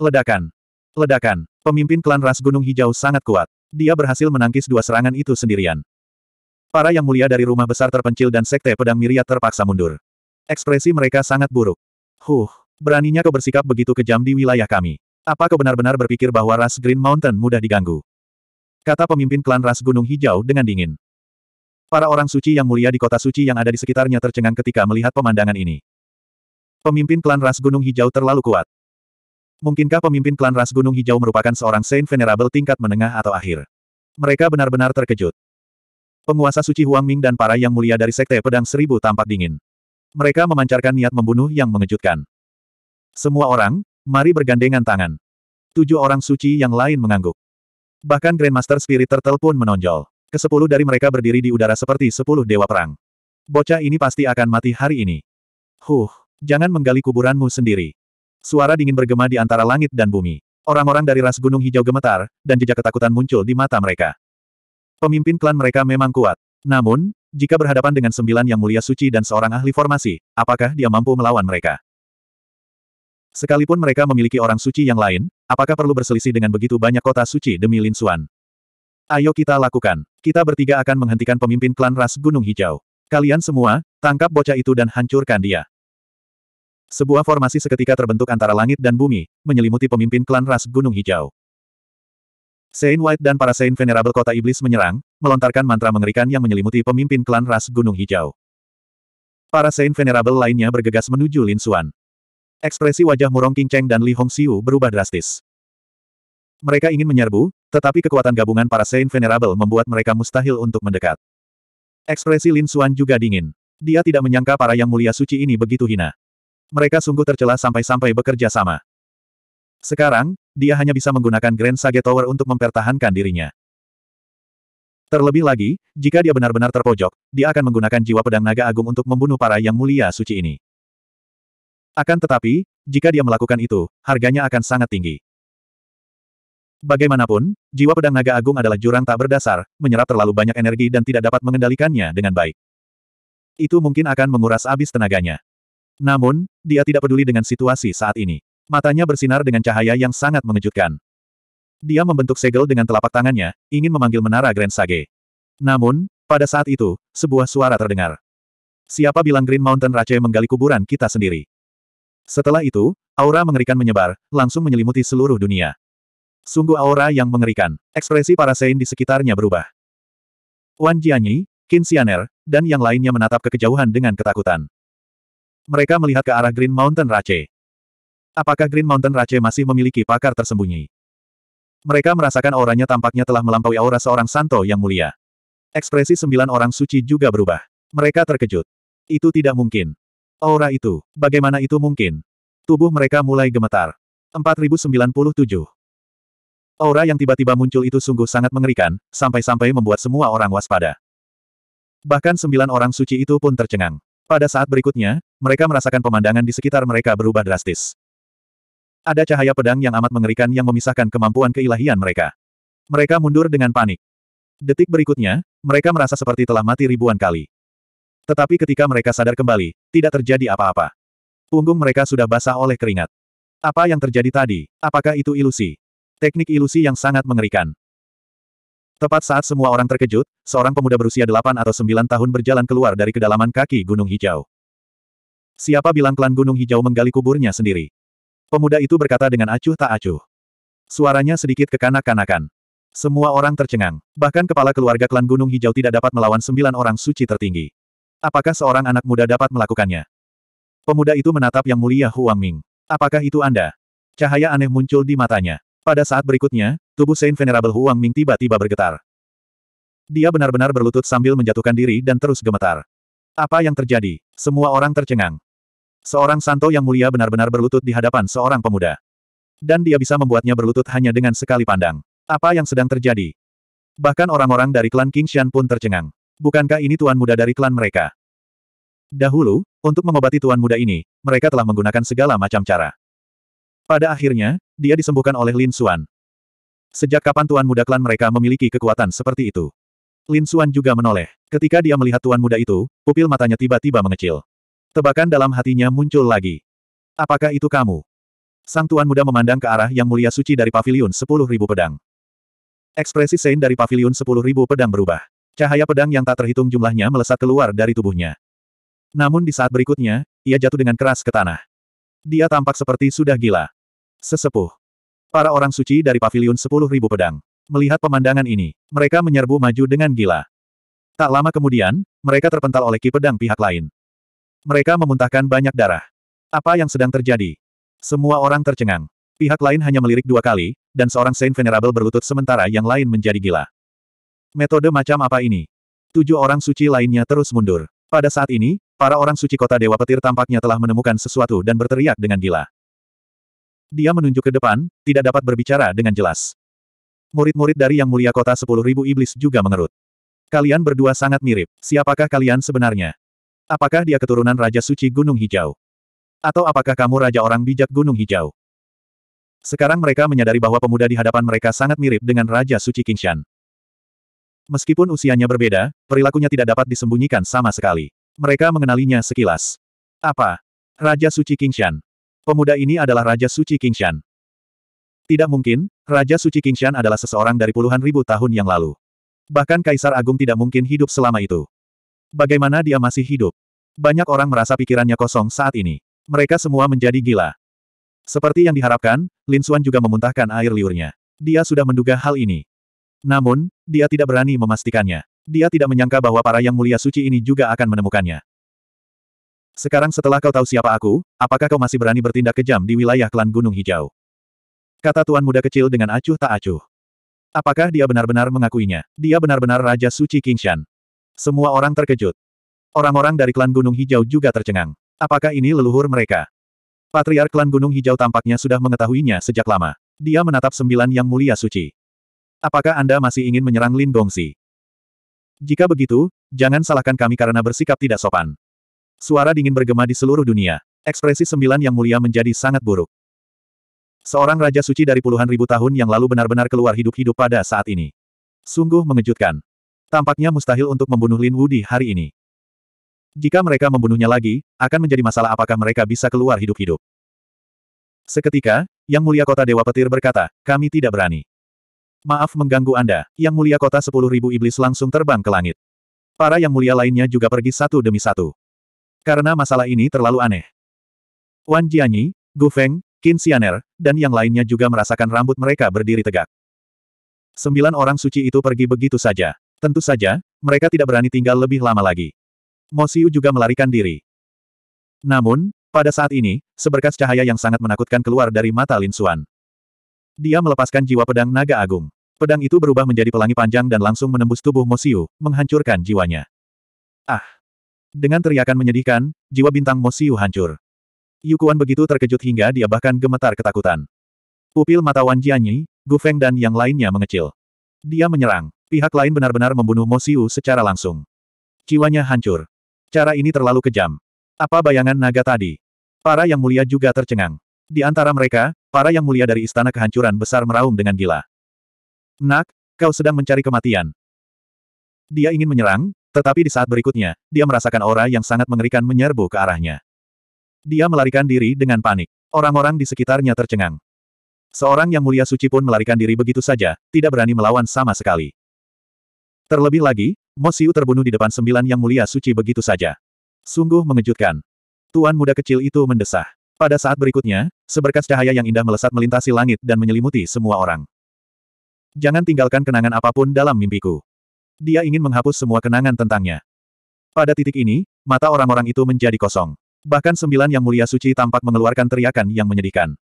Ledakan. Ledakan. Pemimpin klan ras Gunung Hijau sangat kuat. Dia berhasil menangkis dua serangan itu sendirian. Para yang mulia dari rumah besar terpencil dan sekte pedang miriat terpaksa mundur. Ekspresi mereka sangat buruk. Huh, beraninya kau bersikap begitu kejam di wilayah kami. Apa kau benar-benar berpikir bahwa ras Green Mountain mudah diganggu? Kata pemimpin klan ras Gunung Hijau dengan dingin. Para orang suci yang mulia di kota suci yang ada di sekitarnya tercengang ketika melihat pemandangan ini. Pemimpin klan ras Gunung Hijau terlalu kuat. Mungkinkah pemimpin klan ras Gunung Hijau merupakan seorang Saint Venerable tingkat menengah atau akhir? Mereka benar-benar terkejut. Penguasa suci Huang Ming dan para yang mulia dari Sekte Pedang Seribu tampak dingin. Mereka memancarkan niat membunuh yang mengejutkan. Semua orang, mari bergandengan tangan. Tujuh orang suci yang lain mengangguk. Bahkan Grandmaster Spirit Turtle pun menonjol. Kesepuluh dari mereka berdiri di udara seperti sepuluh dewa perang. Bocah ini pasti akan mati hari ini. Huh, jangan menggali kuburanmu sendiri. Suara dingin bergema di antara langit dan bumi. Orang-orang dari ras gunung hijau gemetar, dan jejak ketakutan muncul di mata mereka. Pemimpin klan mereka memang kuat. Namun, jika berhadapan dengan sembilan yang mulia suci dan seorang ahli formasi, apakah dia mampu melawan mereka? Sekalipun mereka memiliki orang suci yang lain, apakah perlu berselisih dengan begitu banyak kota suci demi Lin Suan? Ayo kita lakukan. Kita bertiga akan menghentikan pemimpin klan ras Gunung Hijau. Kalian semua, tangkap bocah itu dan hancurkan dia. Sebuah formasi seketika terbentuk antara langit dan bumi, menyelimuti pemimpin klan ras Gunung Hijau. Saint White dan para Saint Venerable Kota Iblis menyerang, melontarkan mantra mengerikan yang menyelimuti pemimpin klan ras Gunung Hijau. Para Saint Venerable lainnya bergegas menuju Lin Xuan. Ekspresi wajah Murong King Cheng dan Li Hong Hongxiu berubah drastis. Mereka ingin menyerbu, tetapi kekuatan gabungan para Saint Venerable membuat mereka mustahil untuk mendekat. Ekspresi Lin Xuan juga dingin. Dia tidak menyangka para yang mulia suci ini begitu hina. Mereka sungguh tercela sampai-sampai bekerja sama. Sekarang, dia hanya bisa menggunakan Grand Sage Tower untuk mempertahankan dirinya. Terlebih lagi, jika dia benar-benar terpojok, dia akan menggunakan jiwa pedang naga agung untuk membunuh para yang mulia suci ini. Akan tetapi, jika dia melakukan itu, harganya akan sangat tinggi. Bagaimanapun, jiwa pedang naga agung adalah jurang tak berdasar, menyerap terlalu banyak energi dan tidak dapat mengendalikannya dengan baik. Itu mungkin akan menguras abis tenaganya. Namun, dia tidak peduli dengan situasi saat ini. Matanya bersinar dengan cahaya yang sangat mengejutkan. Dia membentuk segel dengan telapak tangannya, ingin memanggil menara Grand Sage. Namun, pada saat itu, sebuah suara terdengar. Siapa bilang Green Mountain Rache menggali kuburan kita sendiri? Setelah itu, aura mengerikan menyebar, langsung menyelimuti seluruh dunia. Sungguh aura yang mengerikan. Ekspresi para Sein di sekitarnya berubah. Wan Jianyi, Qin Xianer, dan yang lainnya menatap ke kejauhan dengan ketakutan. Mereka melihat ke arah Green Mountain Rache. Apakah Green Mountain Rache masih memiliki pakar tersembunyi? Mereka merasakan auranya tampaknya telah melampaui aura seorang santo yang mulia. Ekspresi sembilan orang suci juga berubah. Mereka terkejut. Itu tidak mungkin. Aura itu, bagaimana itu mungkin? Tubuh mereka mulai gemetar. 4097 Aura yang tiba-tiba muncul itu sungguh sangat mengerikan, sampai-sampai membuat semua orang waspada. Bahkan sembilan orang suci itu pun tercengang. Pada saat berikutnya, mereka merasakan pemandangan di sekitar mereka berubah drastis. Ada cahaya pedang yang amat mengerikan yang memisahkan kemampuan keilahian mereka. Mereka mundur dengan panik. Detik berikutnya, mereka merasa seperti telah mati ribuan kali. Tetapi ketika mereka sadar kembali, tidak terjadi apa-apa. Punggung mereka sudah basah oleh keringat. Apa yang terjadi tadi? Apakah itu ilusi? Teknik ilusi yang sangat mengerikan. Tepat saat semua orang terkejut, seorang pemuda berusia 8 atau 9 tahun berjalan keluar dari kedalaman kaki Gunung Hijau. Siapa bilang klan Gunung Hijau menggali kuburnya sendiri? Pemuda itu berkata dengan acuh tak acuh. Suaranya sedikit kekanak-kanakan. Semua orang tercengang. Bahkan kepala keluarga klan Gunung Hijau tidak dapat melawan sembilan orang suci tertinggi. Apakah seorang anak muda dapat melakukannya? Pemuda itu menatap Yang Mulia Huang Ming. Apakah itu Anda? Cahaya aneh muncul di matanya. Pada saat berikutnya, tubuh Saint Venerable Huang Ming tiba-tiba bergetar. Dia benar-benar berlutut sambil menjatuhkan diri dan terus gemetar. Apa yang terjadi? Semua orang tercengang. Seorang santo yang mulia benar-benar berlutut di hadapan seorang pemuda. Dan dia bisa membuatnya berlutut hanya dengan sekali pandang. Apa yang sedang terjadi? Bahkan orang-orang dari klan Shan pun tercengang. Bukankah ini tuan muda dari klan mereka? Dahulu, untuk mengobati tuan muda ini, mereka telah menggunakan segala macam cara. Pada akhirnya, dia disembuhkan oleh Lin Xuan. Sejak kapan tuan muda klan mereka memiliki kekuatan seperti itu? Lin Xuan juga menoleh. Ketika dia melihat tuan muda itu, pupil matanya tiba-tiba mengecil. Tebakan dalam hatinya muncul lagi. Apakah itu kamu? Sang tuan muda memandang ke arah yang mulia suci dari paviliun sepuluh ribu pedang. Ekspresi Sein dari paviliun sepuluh ribu pedang berubah. Cahaya pedang yang tak terhitung jumlahnya melesat keluar dari tubuhnya. Namun di saat berikutnya, ia jatuh dengan keras ke tanah. Dia tampak seperti sudah gila. Sesepuh. Para orang suci dari pavilion sepuluh ribu pedang. Melihat pemandangan ini, mereka menyerbu maju dengan gila. Tak lama kemudian, mereka terpental oleh ki pedang pihak lain. Mereka memuntahkan banyak darah. Apa yang sedang terjadi? Semua orang tercengang. Pihak lain hanya melirik dua kali, dan seorang Saint Venerable berlutut sementara yang lain menjadi gila. Metode macam apa ini? Tujuh orang suci lainnya terus mundur. Pada saat ini, Para orang suci kota Dewa Petir tampaknya telah menemukan sesuatu dan berteriak dengan gila. Dia menunjuk ke depan, tidak dapat berbicara dengan jelas. Murid-murid dari Yang Mulia Kota sepuluh ribu Iblis juga mengerut. Kalian berdua sangat mirip. Siapakah kalian sebenarnya? Apakah dia keturunan Raja Suci Gunung Hijau? Atau apakah kamu Raja Orang Bijak Gunung Hijau? Sekarang mereka menyadari bahwa pemuda di hadapan mereka sangat mirip dengan Raja Suci Kingshan. Meskipun usianya berbeda, perilakunya tidak dapat disembunyikan sama sekali. Mereka mengenalinya sekilas. Apa? Raja Suci Kingshan. Pemuda ini adalah Raja Suci Kingshan. Tidak mungkin, Raja Suci Kingshan adalah seseorang dari puluhan ribu tahun yang lalu. Bahkan Kaisar Agung tidak mungkin hidup selama itu. Bagaimana dia masih hidup? Banyak orang merasa pikirannya kosong saat ini. Mereka semua menjadi gila. Seperti yang diharapkan, Lin Xuan juga memuntahkan air liurnya. Dia sudah menduga hal ini. Namun, dia tidak berani memastikannya. Dia tidak menyangka bahwa para yang mulia suci ini juga akan menemukannya. Sekarang setelah kau tahu siapa aku, apakah kau masih berani bertindak kejam di wilayah klan Gunung Hijau? Kata tuan muda kecil dengan acuh tak acuh. Apakah dia benar-benar mengakuinya? Dia benar-benar Raja Suci Kingshan. Semua orang terkejut. Orang-orang dari klan Gunung Hijau juga tercengang. Apakah ini leluhur mereka? Patriark klan Gunung Hijau tampaknya sudah mengetahuinya sejak lama. Dia menatap sembilan yang mulia suci. Apakah Anda masih ingin menyerang Lin Gongsi? Jika begitu, jangan salahkan kami karena bersikap tidak sopan. Suara dingin bergema di seluruh dunia. Ekspresi sembilan yang mulia menjadi sangat buruk. Seorang raja suci dari puluhan ribu tahun yang lalu benar-benar keluar hidup-hidup pada saat ini. Sungguh mengejutkan. Tampaknya mustahil untuk membunuh Lin Wu di hari ini. Jika mereka membunuhnya lagi, akan menjadi masalah apakah mereka bisa keluar hidup-hidup. Seketika, Yang Mulia Kota Dewa Petir berkata, kami tidak berani. Maaf mengganggu Anda, Yang Mulia Kota sepuluh ribu Iblis langsung terbang ke langit. Para Yang Mulia lainnya juga pergi satu demi satu. Karena masalah ini terlalu aneh. Wan Jianyi, Gu Feng, Qin Xianer, dan yang lainnya juga merasakan rambut mereka berdiri tegak. Sembilan orang suci itu pergi begitu saja. Tentu saja, mereka tidak berani tinggal lebih lama lagi. Mo Mosiu juga melarikan diri. Namun, pada saat ini, seberkas cahaya yang sangat menakutkan keluar dari mata Lin Xuan. Dia melepaskan jiwa pedang naga agung. Pedang itu berubah menjadi pelangi panjang dan langsung menembus tubuh Mosiu, menghancurkan jiwanya. Ah! Dengan teriakan menyedihkan, jiwa bintang Mosiu hancur. Yukuan begitu terkejut hingga dia bahkan gemetar ketakutan. Pupil mata Wan Jianyi, Gu Feng dan yang lainnya mengecil. Dia menyerang. Pihak lain benar-benar membunuh Mosiu secara langsung. Jiwanya hancur. Cara ini terlalu kejam. Apa bayangan naga tadi? Para yang mulia juga tercengang. Di antara mereka, para yang mulia dari istana kehancuran besar meraung dengan gila. Nak, kau sedang mencari kematian. Dia ingin menyerang, tetapi di saat berikutnya, dia merasakan aura yang sangat mengerikan menyerbu ke arahnya. Dia melarikan diri dengan panik. Orang-orang di sekitarnya tercengang. Seorang yang mulia suci pun melarikan diri begitu saja, tidak berani melawan sama sekali. Terlebih lagi, Mo Mosiu terbunuh di depan sembilan yang mulia suci begitu saja. Sungguh mengejutkan. Tuan muda kecil itu mendesah. Pada saat berikutnya, seberkas cahaya yang indah melesat melintasi langit dan menyelimuti semua orang. Jangan tinggalkan kenangan apapun dalam mimpiku. Dia ingin menghapus semua kenangan tentangnya. Pada titik ini, mata orang-orang itu menjadi kosong. Bahkan sembilan yang mulia suci tampak mengeluarkan teriakan yang menyedihkan.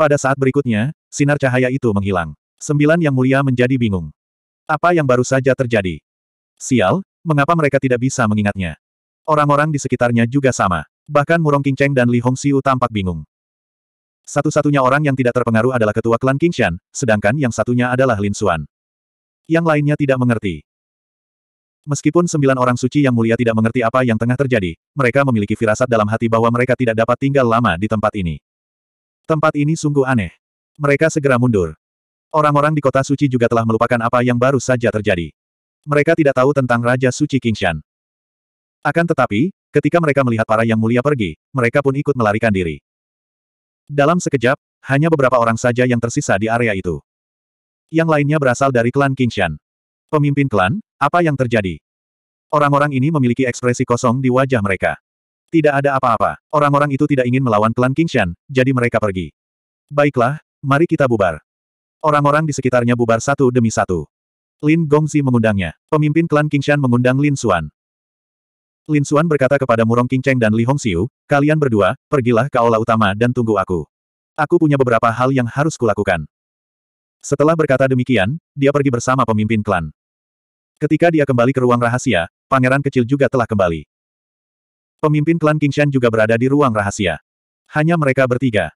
Pada saat berikutnya, sinar cahaya itu menghilang. Sembilan yang mulia menjadi bingung. Apa yang baru saja terjadi? Sial, mengapa mereka tidak bisa mengingatnya? Orang-orang di sekitarnya juga sama. Bahkan Murong Cheng dan Li Siu tampak bingung. Satu-satunya orang yang tidak terpengaruh adalah ketua klan Kingshan, sedangkan yang satunya adalah Lin Xuan. Yang lainnya tidak mengerti. Meskipun sembilan orang suci yang mulia tidak mengerti apa yang tengah terjadi, mereka memiliki firasat dalam hati bahwa mereka tidak dapat tinggal lama di tempat ini. Tempat ini sungguh aneh. Mereka segera mundur. Orang-orang di kota suci juga telah melupakan apa yang baru saja terjadi. Mereka tidak tahu tentang Raja Suci Kingshan. Akan tetapi, ketika mereka melihat para yang mulia pergi, mereka pun ikut melarikan diri. Dalam sekejap, hanya beberapa orang saja yang tersisa di area itu. Yang lainnya berasal dari klan Kingshan. Pemimpin klan, apa yang terjadi? Orang-orang ini memiliki ekspresi kosong di wajah mereka. Tidak ada apa-apa. Orang-orang itu tidak ingin melawan klan Kingshan, jadi mereka pergi. Baiklah, mari kita bubar. Orang-orang di sekitarnya bubar satu demi satu. Lin Gongzi mengundangnya. Pemimpin klan Kingshan mengundang Lin Xuan. Lin Xuan berkata kepada Murong Qingcheng dan Li Hongxiu, kalian berdua, pergilah ke aula utama dan tunggu aku. Aku punya beberapa hal yang harus kulakukan. Setelah berkata demikian, dia pergi bersama pemimpin klan. Ketika dia kembali ke ruang rahasia, pangeran kecil juga telah kembali. Pemimpin klan Qingshan juga berada di ruang rahasia. Hanya mereka bertiga.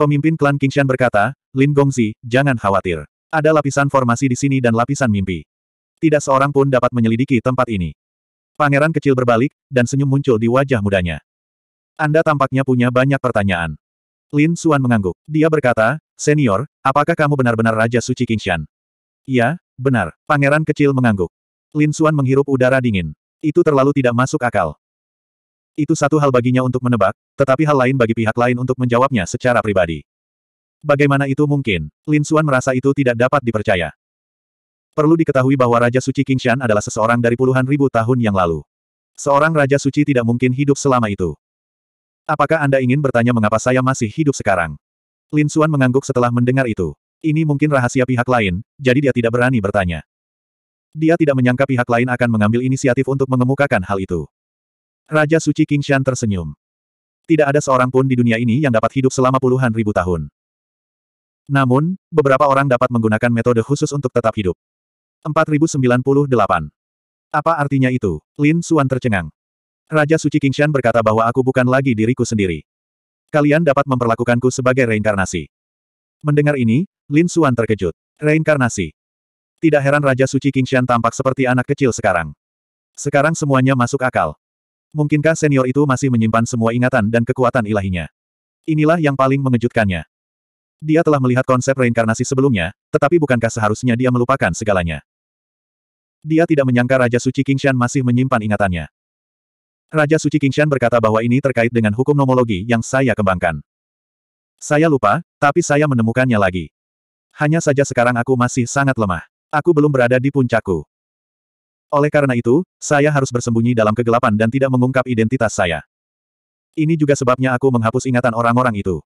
Pemimpin klan Qingshan berkata, Lin Gongzi, jangan khawatir. Ada lapisan formasi di sini dan lapisan mimpi. Tidak seorang pun dapat menyelidiki tempat ini. Pangeran kecil berbalik, dan senyum muncul di wajah mudanya. Anda tampaknya punya banyak pertanyaan. Lin Suan mengangguk. Dia berkata, Senior, apakah kamu benar-benar Raja Suci Kingshan? Ya, benar. Pangeran kecil mengangguk. Lin Suan menghirup udara dingin. Itu terlalu tidak masuk akal. Itu satu hal baginya untuk menebak, tetapi hal lain bagi pihak lain untuk menjawabnya secara pribadi. Bagaimana itu mungkin? Lin Suan merasa itu tidak dapat dipercaya. Perlu diketahui bahwa Raja Suci Kingshan adalah seseorang dari puluhan ribu tahun yang lalu. Seorang Raja Suci tidak mungkin hidup selama itu. Apakah Anda ingin bertanya mengapa saya masih hidup sekarang? Lin Xuan mengangguk setelah mendengar itu. Ini mungkin rahasia pihak lain, jadi dia tidak berani bertanya. Dia tidak menyangka pihak lain akan mengambil inisiatif untuk mengemukakan hal itu. Raja Suci Kingshan tersenyum. Tidak ada seorang pun di dunia ini yang dapat hidup selama puluhan ribu tahun. Namun, beberapa orang dapat menggunakan metode khusus untuk tetap hidup. 4098. Apa artinya itu? Lin Xuan tercengang. Raja Suci Kingshan berkata bahwa aku bukan lagi diriku sendiri. Kalian dapat memperlakukanku sebagai reinkarnasi. Mendengar ini, Lin Xuan terkejut. Reinkarnasi. Tidak heran Raja Suci Kingshan tampak seperti anak kecil sekarang. Sekarang semuanya masuk akal. Mungkinkah senior itu masih menyimpan semua ingatan dan kekuatan ilahinya? Inilah yang paling mengejutkannya. Dia telah melihat konsep reinkarnasi sebelumnya, tetapi bukankah seharusnya dia melupakan segalanya? Dia tidak menyangka Raja Suci Kingshan masih menyimpan ingatannya. Raja Suci Kingshan berkata bahwa ini terkait dengan hukum nomologi yang saya kembangkan. Saya lupa, tapi saya menemukannya lagi. Hanya saja sekarang aku masih sangat lemah. Aku belum berada di puncakku. Oleh karena itu, saya harus bersembunyi dalam kegelapan dan tidak mengungkap identitas saya. Ini juga sebabnya aku menghapus ingatan orang-orang itu.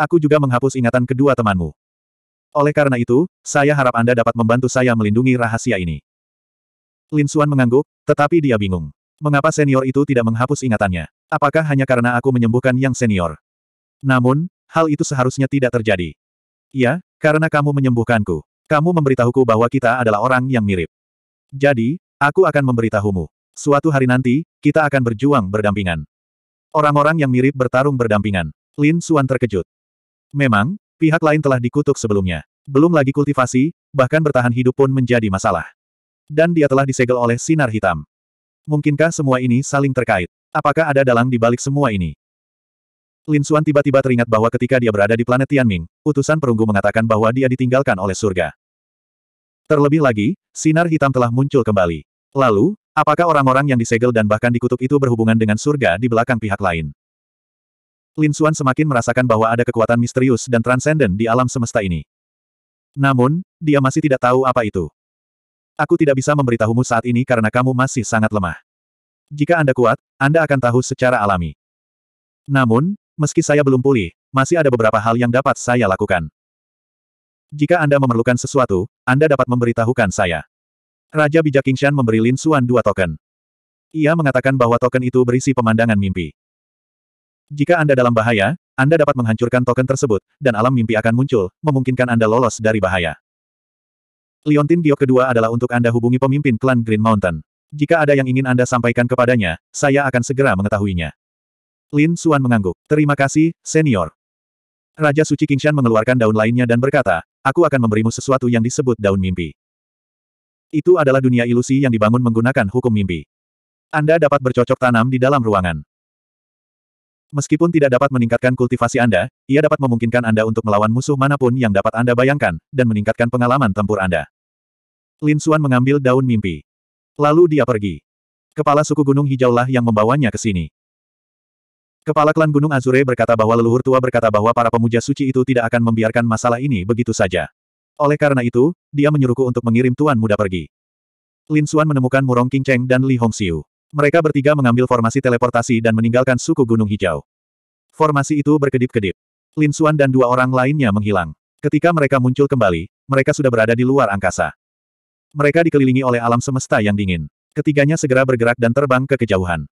Aku juga menghapus ingatan kedua temanmu. Oleh karena itu, saya harap Anda dapat membantu saya melindungi rahasia ini. Lin Suan mengangguk, tetapi dia bingung. Mengapa senior itu tidak menghapus ingatannya? Apakah hanya karena aku menyembuhkan yang senior? Namun, hal itu seharusnya tidak terjadi. Ya, karena kamu menyembuhkanku. Kamu memberitahuku bahwa kita adalah orang yang mirip. Jadi, aku akan memberitahumu. Suatu hari nanti, kita akan berjuang berdampingan. Orang-orang yang mirip bertarung berdampingan. Lin Suan terkejut. Memang, pihak lain telah dikutuk sebelumnya. Belum lagi kultivasi, bahkan bertahan hidup pun menjadi masalah. Dan dia telah disegel oleh sinar hitam. Mungkinkah semua ini saling terkait? Apakah ada dalang di balik semua ini? Lin Xuan tiba-tiba teringat bahwa ketika dia berada di planet Tianming, utusan perunggu mengatakan bahwa dia ditinggalkan oleh surga. Terlebih lagi, sinar hitam telah muncul kembali. Lalu, apakah orang-orang yang disegel dan bahkan dikutuk itu berhubungan dengan surga di belakang pihak lain? Lin Xuan semakin merasakan bahwa ada kekuatan misterius dan transenden di alam semesta ini. Namun, dia masih tidak tahu apa itu. Aku tidak bisa memberitahumu saat ini karena kamu masih sangat lemah. Jika Anda kuat, Anda akan tahu secara alami. Namun, meski saya belum pulih, masih ada beberapa hal yang dapat saya lakukan. Jika Anda memerlukan sesuatu, Anda dapat memberitahukan saya. Raja Bijak Kingshan memberi Lin Xuan dua token. Ia mengatakan bahwa token itu berisi pemandangan mimpi. Jika Anda dalam bahaya, Anda dapat menghancurkan token tersebut, dan alam mimpi akan muncul, memungkinkan Anda lolos dari bahaya. Liontin Giok kedua adalah untuk Anda hubungi pemimpin klan Green Mountain. Jika ada yang ingin Anda sampaikan kepadanya, saya akan segera mengetahuinya. Lin Suan mengangguk. Terima kasih, senior. Raja Suci Kingshan mengeluarkan daun lainnya dan berkata, aku akan memberimu sesuatu yang disebut daun mimpi. Itu adalah dunia ilusi yang dibangun menggunakan hukum mimpi. Anda dapat bercocok tanam di dalam ruangan. Meskipun tidak dapat meningkatkan kultivasi Anda, ia dapat memungkinkan Anda untuk melawan musuh manapun yang dapat Anda bayangkan, dan meningkatkan pengalaman tempur Anda. Lin Xuan mengambil daun mimpi. Lalu dia pergi. Kepala suku Gunung Hijaulah yang membawanya ke sini. Kepala klan Gunung Azure berkata bahwa leluhur tua berkata bahwa para pemuja suci itu tidak akan membiarkan masalah ini begitu saja. Oleh karena itu, dia menyuruhku untuk mengirim tuan muda pergi. Lin Xuan menemukan Murong Qingcheng dan Li Hong Hongxiu. Mereka bertiga mengambil formasi teleportasi dan meninggalkan suku Gunung Hijau. Formasi itu berkedip-kedip. Lin Xuan dan dua orang lainnya menghilang. Ketika mereka muncul kembali, mereka sudah berada di luar angkasa. Mereka dikelilingi oleh alam semesta yang dingin. Ketiganya segera bergerak dan terbang ke kejauhan.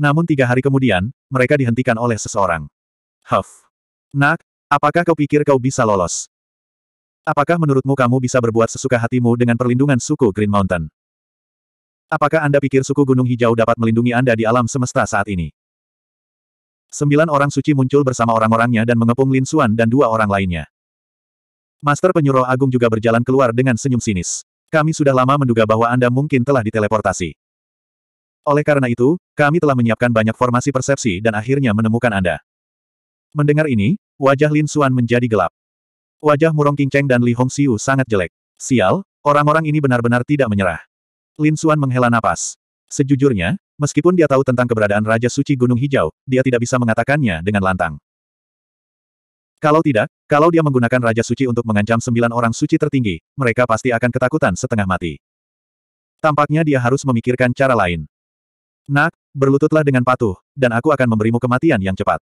Namun tiga hari kemudian, mereka dihentikan oleh seseorang. Huff. Nak, apakah kau pikir kau bisa lolos? Apakah menurutmu kamu bisa berbuat sesuka hatimu dengan perlindungan suku Green Mountain? Apakah Anda pikir suku Gunung Hijau dapat melindungi Anda di alam semesta saat ini? Sembilan orang suci muncul bersama orang-orangnya dan mengepung Lin Xuan dan dua orang lainnya. Master Penyuruh Agung juga berjalan keluar dengan senyum sinis. Kami sudah lama menduga bahwa Anda mungkin telah diteleportasi. Oleh karena itu, kami telah menyiapkan banyak formasi persepsi dan akhirnya menemukan Anda. Mendengar ini, wajah Lin Xuan menjadi gelap. Wajah Murong Qingcheng dan Li Hong Hongxiu sangat jelek. Sial, orang-orang ini benar-benar tidak menyerah. Lin Xuan menghela napas. Sejujurnya, Meskipun dia tahu tentang keberadaan Raja Suci Gunung Hijau, dia tidak bisa mengatakannya dengan lantang. Kalau tidak, kalau dia menggunakan Raja Suci untuk mengancam sembilan orang suci tertinggi, mereka pasti akan ketakutan setengah mati. Tampaknya dia harus memikirkan cara lain. Nak, berlututlah dengan patuh, dan aku akan memberimu kematian yang cepat.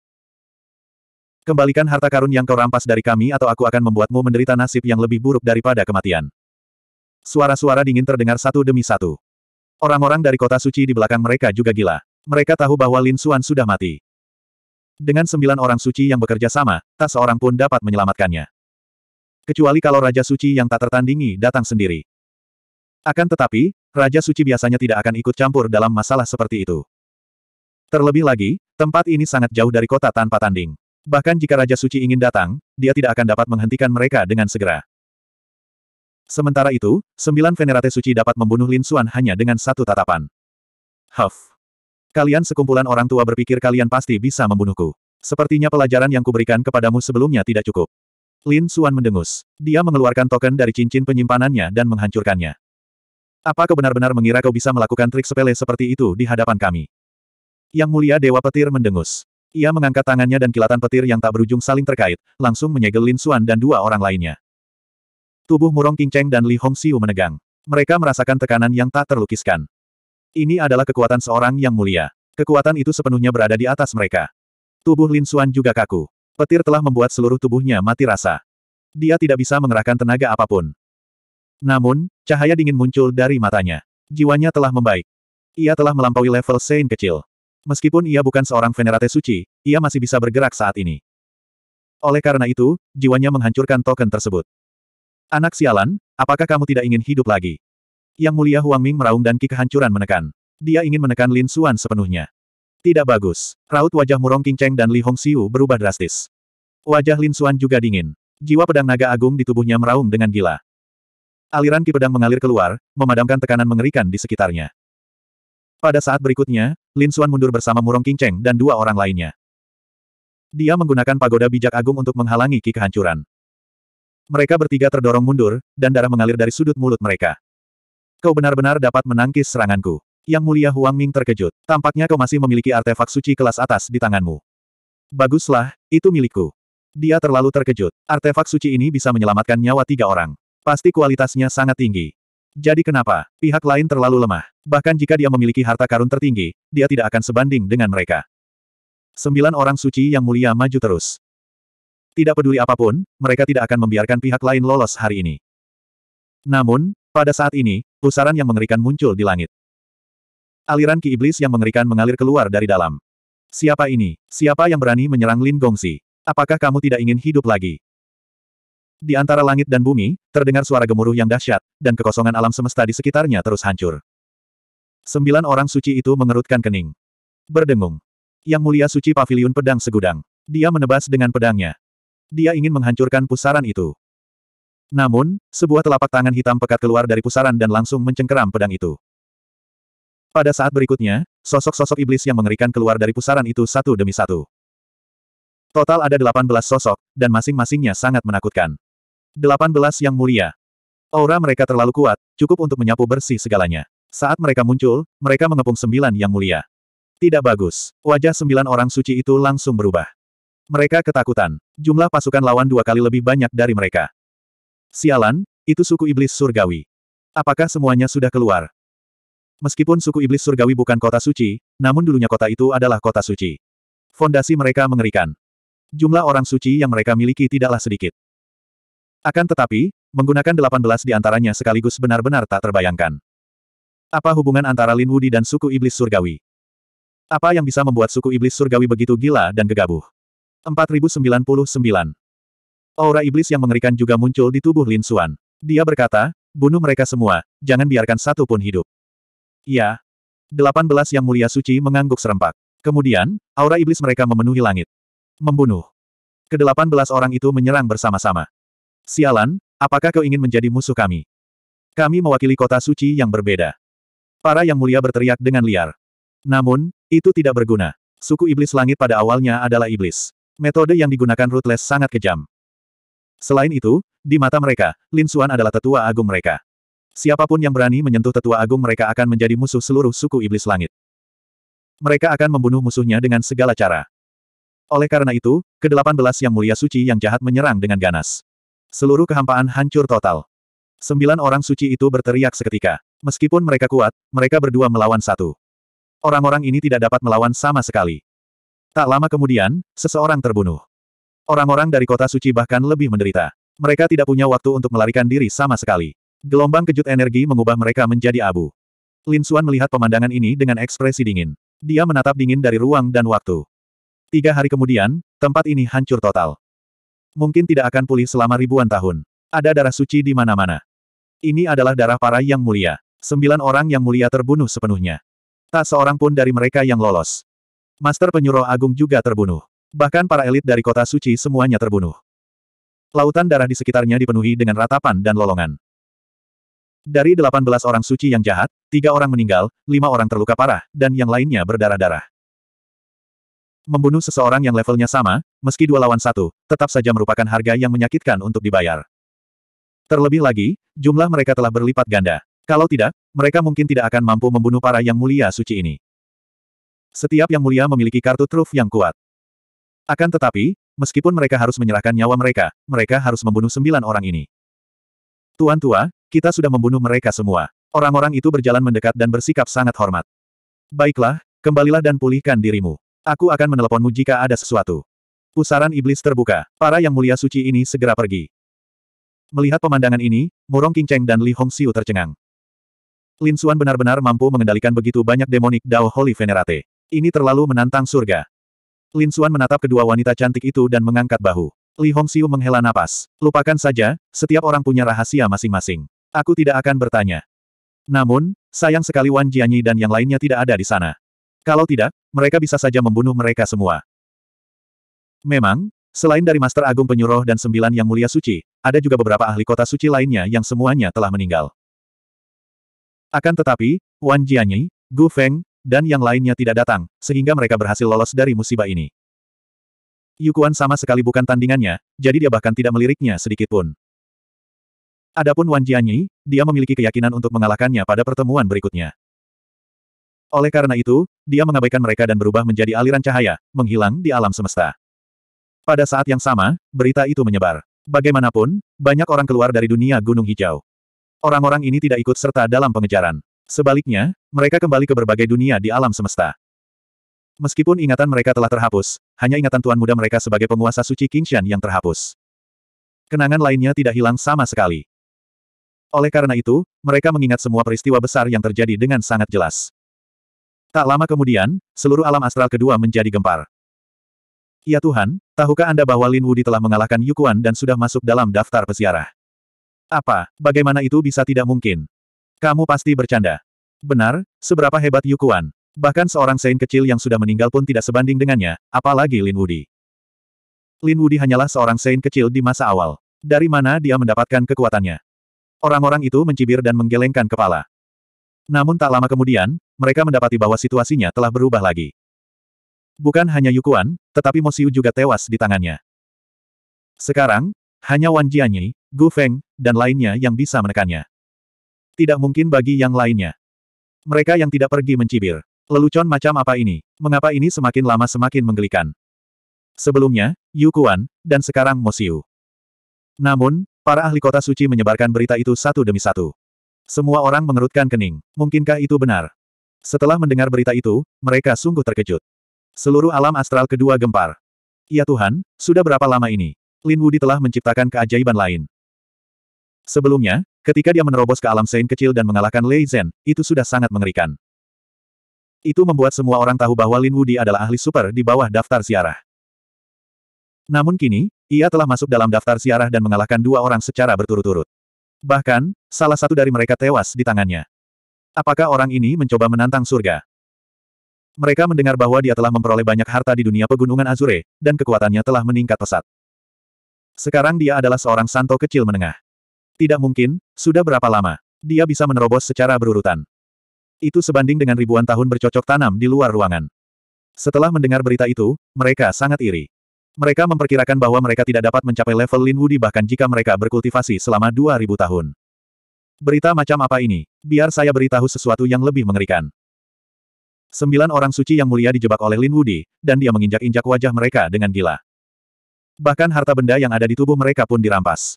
Kembalikan harta karun yang kau rampas dari kami atau aku akan membuatmu menderita nasib yang lebih buruk daripada kematian. Suara-suara dingin terdengar satu demi satu. Orang-orang dari kota suci di belakang mereka juga gila. Mereka tahu bahwa Lin Xuan sudah mati. Dengan sembilan orang suci yang bekerja sama, tak seorang pun dapat menyelamatkannya. Kecuali kalau Raja Suci yang tak tertandingi datang sendiri. Akan tetapi, Raja Suci biasanya tidak akan ikut campur dalam masalah seperti itu. Terlebih lagi, tempat ini sangat jauh dari kota tanpa tanding. Bahkan jika Raja Suci ingin datang, dia tidak akan dapat menghentikan mereka dengan segera. Sementara itu, sembilan venerate suci dapat membunuh Lin Xuan hanya dengan satu tatapan. Huff. Kalian sekumpulan orang tua berpikir kalian pasti bisa membunuhku. Sepertinya pelajaran yang kuberikan kepadamu sebelumnya tidak cukup. Lin Xuan mendengus. Dia mengeluarkan token dari cincin penyimpanannya dan menghancurkannya. Apa kau benar-benar mengira kau bisa melakukan trik sepele seperti itu di hadapan kami? Yang mulia Dewa Petir mendengus. Ia mengangkat tangannya dan kilatan petir yang tak berujung saling terkait, langsung menyegel Lin Xuan dan dua orang lainnya. Tubuh murong King dan Li Hongxiu menegang. Mereka merasakan tekanan yang tak terlukiskan. Ini adalah kekuatan seorang yang mulia. Kekuatan itu sepenuhnya berada di atas mereka. Tubuh Lin Xuan juga kaku. Petir telah membuat seluruh tubuhnya mati rasa. Dia tidak bisa mengerahkan tenaga apapun. Namun, cahaya dingin muncul dari matanya. Jiwanya telah membaik. Ia telah melampaui level Sein kecil. Meskipun ia bukan seorang venerate suci, ia masih bisa bergerak saat ini. Oleh karena itu, jiwanya menghancurkan token tersebut. Anak sialan, apakah kamu tidak ingin hidup lagi? Yang mulia Huang Ming meraung dan ki kehancuran menekan. Dia ingin menekan Lin Xuan sepenuhnya. Tidak bagus. Raut wajah Murong Qingcheng dan Li Hong Hongxiu berubah drastis. Wajah Lin Xuan juga dingin. Jiwa pedang naga agung di tubuhnya meraung dengan gila. Aliran ki pedang mengalir keluar, memadamkan tekanan mengerikan di sekitarnya. Pada saat berikutnya, Lin Xuan mundur bersama Murong Qingcheng dan dua orang lainnya. Dia menggunakan pagoda bijak agung untuk menghalangi ki kehancuran. Mereka bertiga terdorong mundur, dan darah mengalir dari sudut mulut mereka. Kau benar-benar dapat menangkis seranganku. Yang Mulia Huang Ming terkejut. Tampaknya kau masih memiliki artefak suci kelas atas di tanganmu. Baguslah, itu milikku. Dia terlalu terkejut. Artefak suci ini bisa menyelamatkan nyawa tiga orang. Pasti kualitasnya sangat tinggi. Jadi kenapa, pihak lain terlalu lemah. Bahkan jika dia memiliki harta karun tertinggi, dia tidak akan sebanding dengan mereka. Sembilan orang suci yang mulia maju terus. Tidak peduli apapun, mereka tidak akan membiarkan pihak lain lolos hari ini. Namun, pada saat ini, pusaran yang mengerikan muncul di langit. Aliran ki iblis yang mengerikan mengalir keluar dari dalam. Siapa ini? Siapa yang berani menyerang Lin Gongsi? Apakah kamu tidak ingin hidup lagi? Di antara langit dan bumi, terdengar suara gemuruh yang dahsyat, dan kekosongan alam semesta di sekitarnya terus hancur. Sembilan orang suci itu mengerutkan kening. Berdengung. Yang mulia suci paviliun pedang segudang. Dia menebas dengan pedangnya dia ingin menghancurkan pusaran itu. Namun, sebuah telapak tangan hitam pekat keluar dari pusaran dan langsung mencengkeram pedang itu. Pada saat berikutnya, sosok-sosok iblis yang mengerikan keluar dari pusaran itu satu demi satu. Total ada 18 sosok, dan masing-masingnya sangat menakutkan. Delapan belas yang mulia. Aura mereka terlalu kuat, cukup untuk menyapu bersih segalanya. Saat mereka muncul, mereka mengepung sembilan yang mulia. Tidak bagus. Wajah sembilan orang suci itu langsung berubah. Mereka ketakutan. Jumlah pasukan lawan dua kali lebih banyak dari mereka. Sialan, itu suku iblis surgawi. Apakah semuanya sudah keluar? Meskipun suku iblis surgawi bukan kota suci, namun dulunya kota itu adalah kota suci. Fondasi mereka mengerikan. Jumlah orang suci yang mereka miliki tidaklah sedikit. Akan tetapi, menggunakan 18 di antaranya sekaligus benar-benar tak terbayangkan. Apa hubungan antara Lin Wudi dan suku iblis surgawi? Apa yang bisa membuat suku iblis surgawi begitu gila dan gegabuh? 4099. Aura iblis yang mengerikan juga muncul di tubuh Lin Xuan. Dia berkata, bunuh mereka semua, jangan biarkan satu pun hidup. Ya. 18 yang mulia suci mengangguk serempak. Kemudian, aura iblis mereka memenuhi langit. Membunuh. Kedelapan belas orang itu menyerang bersama-sama. Sialan, apakah kau ingin menjadi musuh kami? Kami mewakili kota suci yang berbeda. Para yang mulia berteriak dengan liar. Namun, itu tidak berguna. Suku iblis langit pada awalnya adalah iblis metode yang digunakan Ruthless sangat kejam. Selain itu, di mata mereka, Lin Xuan adalah tetua agung mereka. Siapapun yang berani menyentuh tetua agung mereka akan menjadi musuh seluruh suku iblis langit. Mereka akan membunuh musuhnya dengan segala cara. Oleh karena itu, ke-18 yang mulia suci yang jahat menyerang dengan ganas. Seluruh kehampaan hancur total. Sembilan orang suci itu berteriak seketika. Meskipun mereka kuat, mereka berdua melawan satu. Orang-orang ini tidak dapat melawan sama sekali. Tak lama kemudian, seseorang terbunuh. Orang-orang dari kota suci bahkan lebih menderita. Mereka tidak punya waktu untuk melarikan diri sama sekali. Gelombang kejut energi mengubah mereka menjadi abu. Lin Xuan melihat pemandangan ini dengan ekspresi dingin. Dia menatap dingin dari ruang dan waktu. Tiga hari kemudian, tempat ini hancur total. Mungkin tidak akan pulih selama ribuan tahun. Ada darah suci di mana-mana. Ini adalah darah para yang mulia. Sembilan orang yang mulia terbunuh sepenuhnya. Tak seorang pun dari mereka yang lolos. Master Penyuruh Agung juga terbunuh. Bahkan para elit dari kota suci semuanya terbunuh. Lautan darah di sekitarnya dipenuhi dengan ratapan dan lolongan. Dari 18 orang suci yang jahat, tiga orang meninggal, lima orang terluka parah, dan yang lainnya berdarah-darah. Membunuh seseorang yang levelnya sama, meski dua lawan satu, tetap saja merupakan harga yang menyakitkan untuk dibayar. Terlebih lagi, jumlah mereka telah berlipat ganda. Kalau tidak, mereka mungkin tidak akan mampu membunuh para yang mulia suci ini. Setiap yang mulia memiliki kartu truf yang kuat. Akan tetapi, meskipun mereka harus menyerahkan nyawa mereka, mereka harus membunuh sembilan orang ini. Tuan tua, kita sudah membunuh mereka semua. Orang-orang itu berjalan mendekat dan bersikap sangat hormat. Baiklah, kembalilah dan pulihkan dirimu. Aku akan meneleponmu jika ada sesuatu. Pusaran iblis terbuka. Para yang mulia suci ini segera pergi. Melihat pemandangan ini, Murong Cheng dan Li Hong Hongxiu tercengang. Lin Xuan benar-benar mampu mengendalikan begitu banyak demonik Dao Holy Venerate. Ini terlalu menantang surga. Lin Xuan menatap kedua wanita cantik itu dan mengangkat bahu. Li Hongxiu menghela napas. Lupakan saja, setiap orang punya rahasia masing-masing. Aku tidak akan bertanya. Namun, sayang sekali Wan Jianyi dan yang lainnya tidak ada di sana. Kalau tidak, mereka bisa saja membunuh mereka semua. Memang, selain dari Master Agung Penyuruh dan Sembilan Yang Mulia Suci, ada juga beberapa ahli kota suci lainnya yang semuanya telah meninggal. Akan tetapi, Wan Jianyi, Gu Feng, dan yang lainnya tidak datang, sehingga mereka berhasil lolos dari musibah ini. Yukuan sama sekali bukan tandingannya, jadi dia bahkan tidak meliriknya sedikit pun. Adapun Wan Jianyi, dia memiliki keyakinan untuk mengalahkannya pada pertemuan berikutnya. Oleh karena itu, dia mengabaikan mereka dan berubah menjadi aliran cahaya, menghilang di alam semesta. Pada saat yang sama, berita itu menyebar. Bagaimanapun, banyak orang keluar dari dunia Gunung Hijau. Orang-orang ini tidak ikut serta dalam pengejaran. Sebaliknya, mereka kembali ke berbagai dunia di alam semesta. Meskipun ingatan mereka telah terhapus, hanya ingatan tuan muda mereka sebagai penguasa suci Kingshan yang terhapus. Kenangan lainnya tidak hilang sama sekali. Oleh karena itu, mereka mengingat semua peristiwa besar yang terjadi dengan sangat jelas. Tak lama kemudian, seluruh alam astral kedua menjadi gempar. Ya Tuhan, tahukah Anda bahwa Lin Wudi telah mengalahkan Yukuan dan sudah masuk dalam daftar peziarah? Apa, bagaimana itu bisa tidak mungkin? Kamu pasti bercanda. Benar, seberapa hebat Yukuan. Bahkan seorang Sein kecil yang sudah meninggal pun tidak sebanding dengannya, apalagi Lin Wudi. Lin Wudi hanyalah seorang Sein kecil di masa awal. Dari mana dia mendapatkan kekuatannya? Orang-orang itu mencibir dan menggelengkan kepala. Namun tak lama kemudian, mereka mendapati bahwa situasinya telah berubah lagi. Bukan hanya Yukuan, tetapi Mosiu juga tewas di tangannya. Sekarang, hanya Wan Jianyi, Gu Feng, dan lainnya yang bisa menekannya. Tidak mungkin bagi yang lainnya. Mereka yang tidak pergi mencibir. Lelucon macam apa ini? Mengapa ini semakin lama semakin menggelikan? Sebelumnya, Yu Kuan, dan sekarang Mosiu. Namun, para ahli kota suci menyebarkan berita itu satu demi satu. Semua orang mengerutkan kening. Mungkinkah itu benar? Setelah mendengar berita itu, mereka sungguh terkejut. Seluruh alam astral kedua gempar. Ya Tuhan, sudah berapa lama ini? Lin Wudi telah menciptakan keajaiban lain. Sebelumnya, Ketika dia menerobos ke alam Sein kecil dan mengalahkan Lei Zhen, itu sudah sangat mengerikan. Itu membuat semua orang tahu bahwa Lin Wudi adalah ahli super di bawah daftar siarah. Namun kini, ia telah masuk dalam daftar siarah dan mengalahkan dua orang secara berturut-turut. Bahkan, salah satu dari mereka tewas di tangannya. Apakah orang ini mencoba menantang surga? Mereka mendengar bahwa dia telah memperoleh banyak harta di dunia pegunungan Azure, dan kekuatannya telah meningkat pesat. Sekarang dia adalah seorang santo kecil menengah. Tidak mungkin, sudah berapa lama. Dia bisa menerobos secara berurutan. Itu sebanding dengan ribuan tahun bercocok tanam di luar ruangan. Setelah mendengar berita itu, mereka sangat iri. Mereka memperkirakan bahwa mereka tidak dapat mencapai level Lin Wudi bahkan jika mereka berkultivasi selama 2000 tahun. Berita macam apa ini? Biar saya beritahu sesuatu yang lebih mengerikan. Sembilan orang suci yang mulia dijebak oleh Lin Wudi, dan dia menginjak-injak wajah mereka dengan gila. Bahkan harta benda yang ada di tubuh mereka pun dirampas.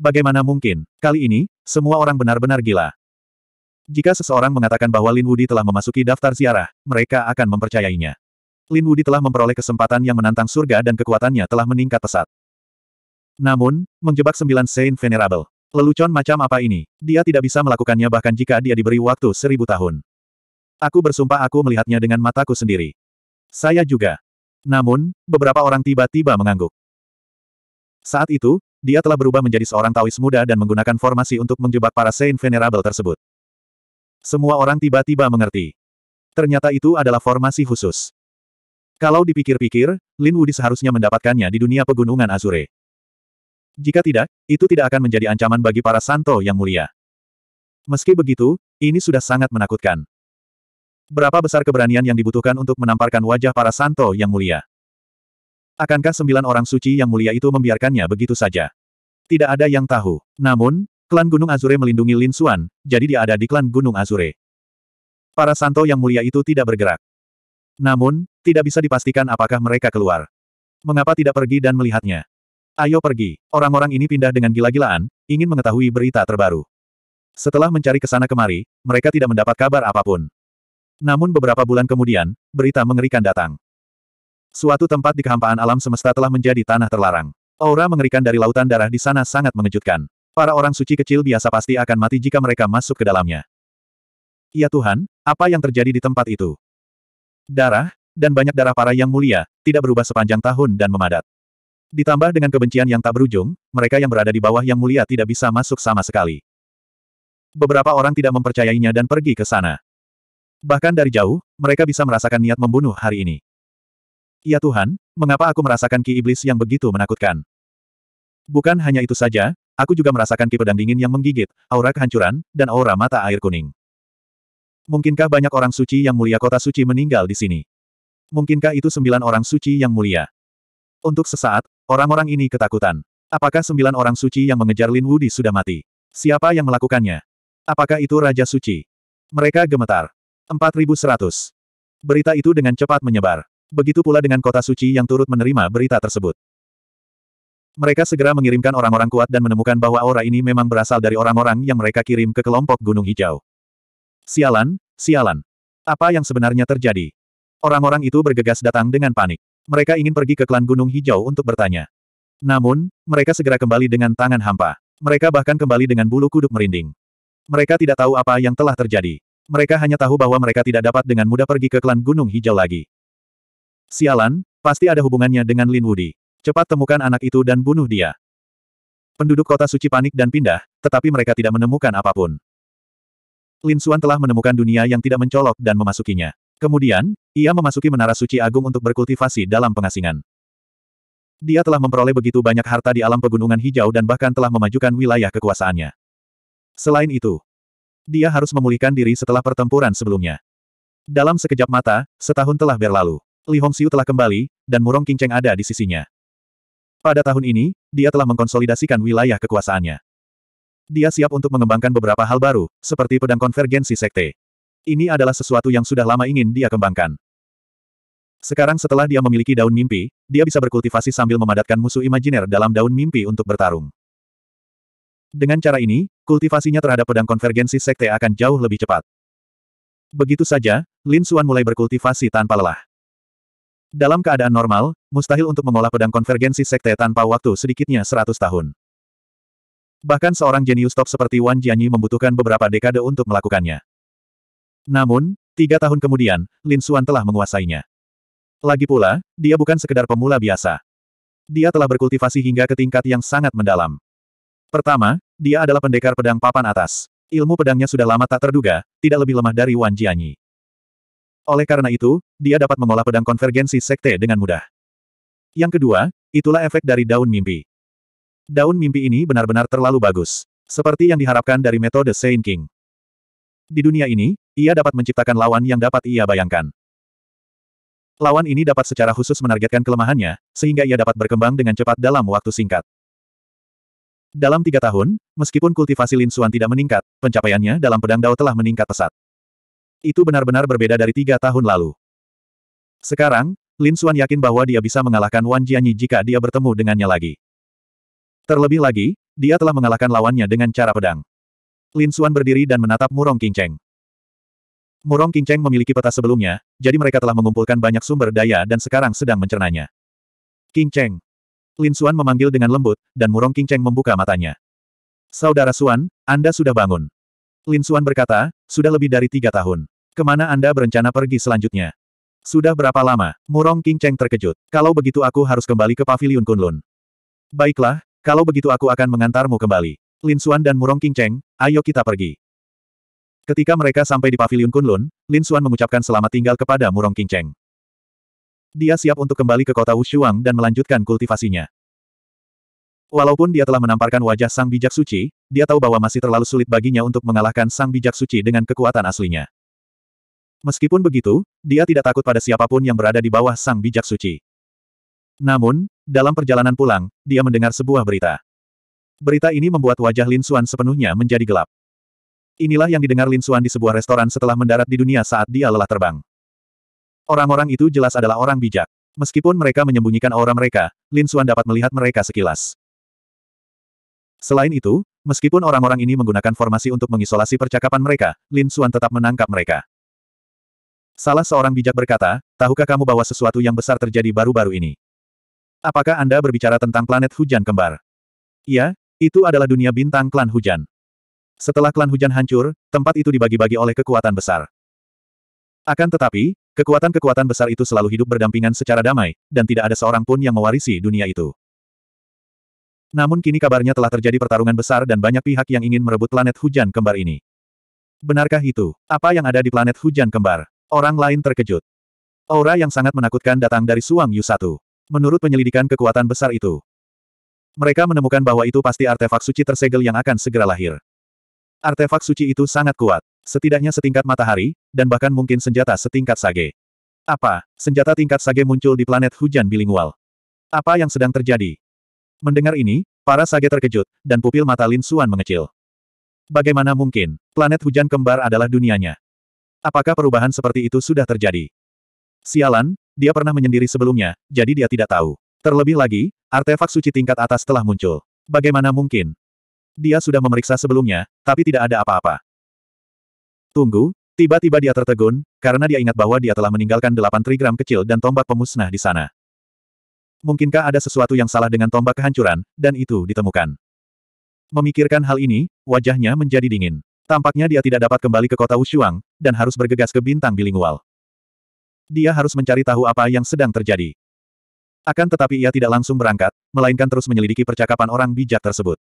Bagaimana mungkin, kali ini, semua orang benar-benar gila. Jika seseorang mengatakan bahwa Lin Wudi telah memasuki daftar ziarah, mereka akan mempercayainya. Lin Wudi telah memperoleh kesempatan yang menantang surga dan kekuatannya telah meningkat pesat. Namun, menjebak sembilan Saint Venerable. Lelucon macam apa ini? Dia tidak bisa melakukannya bahkan jika dia diberi waktu seribu tahun. Aku bersumpah aku melihatnya dengan mataku sendiri. Saya juga. Namun, beberapa orang tiba-tiba mengangguk. Saat itu, dia telah berubah menjadi seorang Taois muda dan menggunakan formasi untuk menjebak para Saint Venerable tersebut. Semua orang tiba-tiba mengerti. Ternyata itu adalah formasi khusus. Kalau dipikir-pikir, Lin Wudi seharusnya mendapatkannya di dunia pegunungan Azure. Jika tidak, itu tidak akan menjadi ancaman bagi para Santo yang mulia. Meski begitu, ini sudah sangat menakutkan. Berapa besar keberanian yang dibutuhkan untuk menamparkan wajah para Santo yang mulia? Akankah sembilan orang suci yang mulia itu membiarkannya begitu saja? Tidak ada yang tahu. Namun, klan Gunung Azure melindungi Lin Xuan, jadi dia ada di klan Gunung Azure. Para santo yang mulia itu tidak bergerak. Namun, tidak bisa dipastikan apakah mereka keluar. Mengapa tidak pergi dan melihatnya? Ayo pergi. Orang-orang ini pindah dengan gila-gilaan, ingin mengetahui berita terbaru. Setelah mencari ke sana kemari, mereka tidak mendapat kabar apapun. Namun beberapa bulan kemudian, berita mengerikan datang. Suatu tempat di kehampaan alam semesta telah menjadi tanah terlarang. Aura mengerikan dari lautan darah di sana sangat mengejutkan. Para orang suci kecil biasa pasti akan mati jika mereka masuk ke dalamnya. Ya Tuhan, apa yang terjadi di tempat itu? Darah, dan banyak darah para yang mulia, tidak berubah sepanjang tahun dan memadat. Ditambah dengan kebencian yang tak berujung, mereka yang berada di bawah yang mulia tidak bisa masuk sama sekali. Beberapa orang tidak mempercayainya dan pergi ke sana. Bahkan dari jauh, mereka bisa merasakan niat membunuh hari ini. Ya Tuhan, mengapa aku merasakan ki iblis yang begitu menakutkan? Bukan hanya itu saja, aku juga merasakan ki pedang dingin yang menggigit, aura kehancuran, dan aura mata air kuning. Mungkinkah banyak orang suci yang mulia kota suci meninggal di sini? Mungkinkah itu sembilan orang suci yang mulia? Untuk sesaat, orang-orang ini ketakutan. Apakah sembilan orang suci yang mengejar Lin Wudi sudah mati? Siapa yang melakukannya? Apakah itu Raja Suci? Mereka gemetar. 4100. Berita itu dengan cepat menyebar. Begitu pula dengan kota suci yang turut menerima berita tersebut. Mereka segera mengirimkan orang-orang kuat dan menemukan bahwa aura ini memang berasal dari orang-orang yang mereka kirim ke kelompok Gunung Hijau. Sialan, sialan. Apa yang sebenarnya terjadi? Orang-orang itu bergegas datang dengan panik. Mereka ingin pergi ke klan Gunung Hijau untuk bertanya. Namun, mereka segera kembali dengan tangan hampa. Mereka bahkan kembali dengan bulu kuduk merinding. Mereka tidak tahu apa yang telah terjadi. Mereka hanya tahu bahwa mereka tidak dapat dengan mudah pergi ke klan Gunung Hijau lagi. Sialan, pasti ada hubungannya dengan Lin Wudi. Cepat temukan anak itu dan bunuh dia. Penduduk kota suci panik dan pindah, tetapi mereka tidak menemukan apapun. Lin Xuan telah menemukan dunia yang tidak mencolok dan memasukinya. Kemudian, ia memasuki menara suci agung untuk berkultivasi dalam pengasingan. Dia telah memperoleh begitu banyak harta di alam pegunungan hijau dan bahkan telah memajukan wilayah kekuasaannya. Selain itu, dia harus memulihkan diri setelah pertempuran sebelumnya. Dalam sekejap mata, setahun telah berlalu. Li Hongxiu telah kembali, dan Murong Qingcheng ada di sisinya. Pada tahun ini, dia telah mengkonsolidasikan wilayah kekuasaannya. Dia siap untuk mengembangkan beberapa hal baru, seperti pedang konvergensi sekte. Ini adalah sesuatu yang sudah lama ingin dia kembangkan. Sekarang setelah dia memiliki daun mimpi, dia bisa berkultivasi sambil memadatkan musuh imajiner dalam daun mimpi untuk bertarung. Dengan cara ini, kultivasinya terhadap pedang konvergensi sekte akan jauh lebih cepat. Begitu saja, Lin Xuan mulai berkultivasi tanpa lelah. Dalam keadaan normal, mustahil untuk mengolah pedang konvergensi sekte tanpa waktu sedikitnya 100 tahun. Bahkan seorang jenius top seperti Wan Jianyi membutuhkan beberapa dekade untuk melakukannya. Namun, tiga tahun kemudian, Lin Xuan telah menguasainya. Lagi pula, dia bukan sekedar pemula biasa. Dia telah berkultivasi hingga ke tingkat yang sangat mendalam. Pertama, dia adalah pendekar pedang papan atas. Ilmu pedangnya sudah lama tak terduga, tidak lebih lemah dari Wan Jianyi. Oleh karena itu, dia dapat mengolah pedang konvergensi sekte dengan mudah. Yang kedua, itulah efek dari daun mimpi. Daun mimpi ini benar-benar terlalu bagus. Seperti yang diharapkan dari metode Saint King. Di dunia ini, ia dapat menciptakan lawan yang dapat ia bayangkan. Lawan ini dapat secara khusus menargetkan kelemahannya, sehingga ia dapat berkembang dengan cepat dalam waktu singkat. Dalam tiga tahun, meskipun kultivasi Lin Xuan tidak meningkat, pencapaiannya dalam pedang Dao telah meningkat pesat. Itu benar-benar berbeda dari tiga tahun lalu. Sekarang, Lin Xuan yakin bahwa dia bisa mengalahkan Wan Jianyi jika dia bertemu dengannya lagi. Terlebih lagi, dia telah mengalahkan lawannya dengan cara pedang. Lin Xuan berdiri dan menatap Murong Qingcheng. Murong Qingcheng memiliki peta sebelumnya, jadi mereka telah mengumpulkan banyak sumber daya dan sekarang sedang mencernanya. Qingcheng. Lin Xuan memanggil dengan lembut, dan Murong Qingcheng membuka matanya. Saudara Xuan, Anda sudah bangun. Lin Suan berkata, sudah lebih dari tiga tahun. Kemana Anda berencana pergi selanjutnya? Sudah berapa lama? Murong King Cheng terkejut. Kalau begitu aku harus kembali ke Paviliun Kunlun. Baiklah, kalau begitu aku akan mengantarmu kembali. Lin Suan dan Murong King Cheng, ayo kita pergi. Ketika mereka sampai di Paviliun Kunlun, Lin Suan mengucapkan selamat tinggal kepada Murong King Cheng. Dia siap untuk kembali ke kota Wushuang dan melanjutkan kultivasinya. Walaupun dia telah menamparkan wajah sang bijak suci, dia tahu bahwa masih terlalu sulit baginya untuk mengalahkan sang bijak suci dengan kekuatan aslinya. Meskipun begitu, dia tidak takut pada siapapun yang berada di bawah sang bijak suci. Namun, dalam perjalanan pulang, dia mendengar sebuah berita. Berita ini membuat wajah Lin Xuan sepenuhnya menjadi gelap. Inilah yang didengar Lin Xuan di sebuah restoran setelah mendarat di dunia saat dia lelah terbang. Orang-orang itu jelas adalah orang bijak. Meskipun mereka menyembunyikan aura mereka, Lin Xuan dapat melihat mereka sekilas. Selain itu, meskipun orang-orang ini menggunakan formasi untuk mengisolasi percakapan mereka, Lin Xuan tetap menangkap mereka. Salah seorang bijak berkata, tahukah kamu bahwa sesuatu yang besar terjadi baru-baru ini? Apakah Anda berbicara tentang planet hujan kembar? Iya, itu adalah dunia bintang klan hujan. Setelah klan hujan hancur, tempat itu dibagi-bagi oleh kekuatan besar. Akan tetapi, kekuatan-kekuatan besar itu selalu hidup berdampingan secara damai, dan tidak ada seorang pun yang mewarisi dunia itu. Namun kini kabarnya telah terjadi pertarungan besar dan banyak pihak yang ingin merebut planet hujan kembar ini. Benarkah itu? Apa yang ada di planet hujan kembar? Orang lain terkejut. Aura yang sangat menakutkan datang dari Suang Yu Satu. Menurut penyelidikan kekuatan besar itu, mereka menemukan bahwa itu pasti artefak suci tersegel yang akan segera lahir. Artefak suci itu sangat kuat, setidaknya setingkat matahari, dan bahkan mungkin senjata setingkat sage. Apa, senjata tingkat sage muncul di planet hujan bilingual? Apa yang sedang terjadi? Mendengar ini, para sage terkejut, dan pupil mata Lin Xuan mengecil. Bagaimana mungkin, planet hujan kembar adalah dunianya? Apakah perubahan seperti itu sudah terjadi? Sialan, dia pernah menyendiri sebelumnya, jadi dia tidak tahu. Terlebih lagi, artefak suci tingkat atas telah muncul. Bagaimana mungkin? Dia sudah memeriksa sebelumnya, tapi tidak ada apa-apa. Tunggu, tiba-tiba dia tertegun, karena dia ingat bahwa dia telah meninggalkan delapan trigram kecil dan tombak pemusnah di sana. Mungkinkah ada sesuatu yang salah dengan tombak kehancuran, dan itu ditemukan. Memikirkan hal ini, wajahnya menjadi dingin. Tampaknya dia tidak dapat kembali ke kota Wushuang, dan harus bergegas ke bintang bilingual. Dia harus mencari tahu apa yang sedang terjadi. Akan tetapi ia tidak langsung berangkat, melainkan terus menyelidiki percakapan orang bijak tersebut.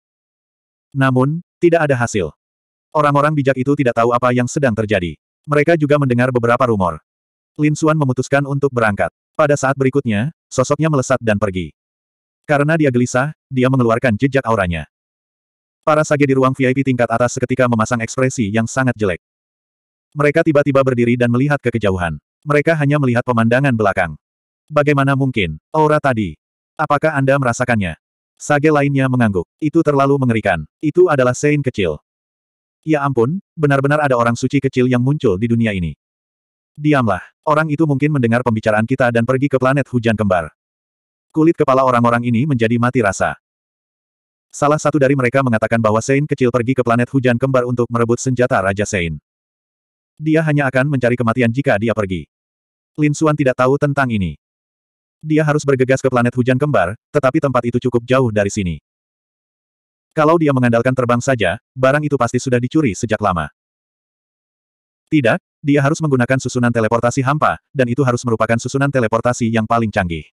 Namun, tidak ada hasil. Orang-orang bijak itu tidak tahu apa yang sedang terjadi. Mereka juga mendengar beberapa rumor. Lin Xuan memutuskan untuk berangkat. Pada saat berikutnya, sosoknya melesat dan pergi. Karena dia gelisah, dia mengeluarkan jejak auranya. Para sage di ruang VIP tingkat atas seketika memasang ekspresi yang sangat jelek. Mereka tiba-tiba berdiri dan melihat ke kejauhan. Mereka hanya melihat pemandangan belakang. Bagaimana mungkin, aura tadi? Apakah Anda merasakannya? Sage lainnya mengangguk. Itu terlalu mengerikan. Itu adalah sein kecil. Ya ampun, benar-benar ada orang suci kecil yang muncul di dunia ini. Diamlah. Orang itu mungkin mendengar pembicaraan kita dan pergi ke planet hujan kembar. Kulit kepala orang-orang ini menjadi mati rasa. Salah satu dari mereka mengatakan bahwa Sein kecil pergi ke planet hujan kembar untuk merebut senjata Raja Sein. Dia hanya akan mencari kematian jika dia pergi. Lin Suan tidak tahu tentang ini. Dia harus bergegas ke planet hujan kembar, tetapi tempat itu cukup jauh dari sini. Kalau dia mengandalkan terbang saja, barang itu pasti sudah dicuri sejak lama. Tidak, dia harus menggunakan susunan teleportasi hampa, dan itu harus merupakan susunan teleportasi yang paling canggih.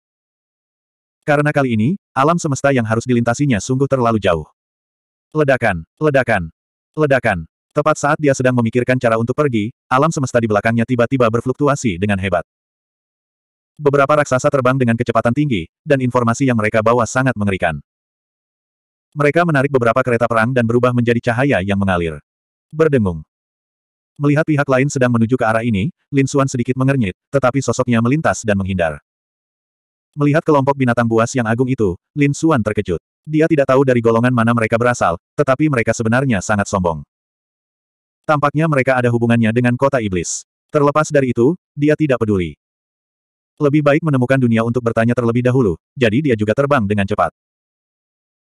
Karena kali ini, alam semesta yang harus dilintasinya sungguh terlalu jauh. Ledakan, ledakan, ledakan. Tepat saat dia sedang memikirkan cara untuk pergi, alam semesta di belakangnya tiba-tiba berfluktuasi dengan hebat. Beberapa raksasa terbang dengan kecepatan tinggi, dan informasi yang mereka bawa sangat mengerikan. Mereka menarik beberapa kereta perang dan berubah menjadi cahaya yang mengalir. Berdengung. Melihat pihak lain sedang menuju ke arah ini, Lin Xuan sedikit mengernyit, tetapi sosoknya melintas dan menghindar. Melihat kelompok binatang buas yang agung itu, Lin Xuan terkejut. Dia tidak tahu dari golongan mana mereka berasal, tetapi mereka sebenarnya sangat sombong. Tampaknya mereka ada hubungannya dengan kota iblis. Terlepas dari itu, dia tidak peduli. Lebih baik menemukan dunia untuk bertanya terlebih dahulu, jadi dia juga terbang dengan cepat.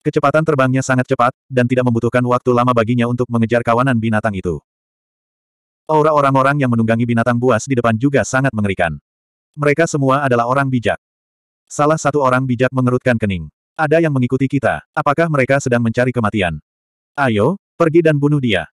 Kecepatan terbangnya sangat cepat, dan tidak membutuhkan waktu lama baginya untuk mengejar kawanan binatang itu. Aura orang-orang yang menunggangi binatang buas di depan juga sangat mengerikan. Mereka semua adalah orang bijak. Salah satu orang bijak mengerutkan kening. Ada yang mengikuti kita. Apakah mereka sedang mencari kematian? Ayo, pergi dan bunuh dia.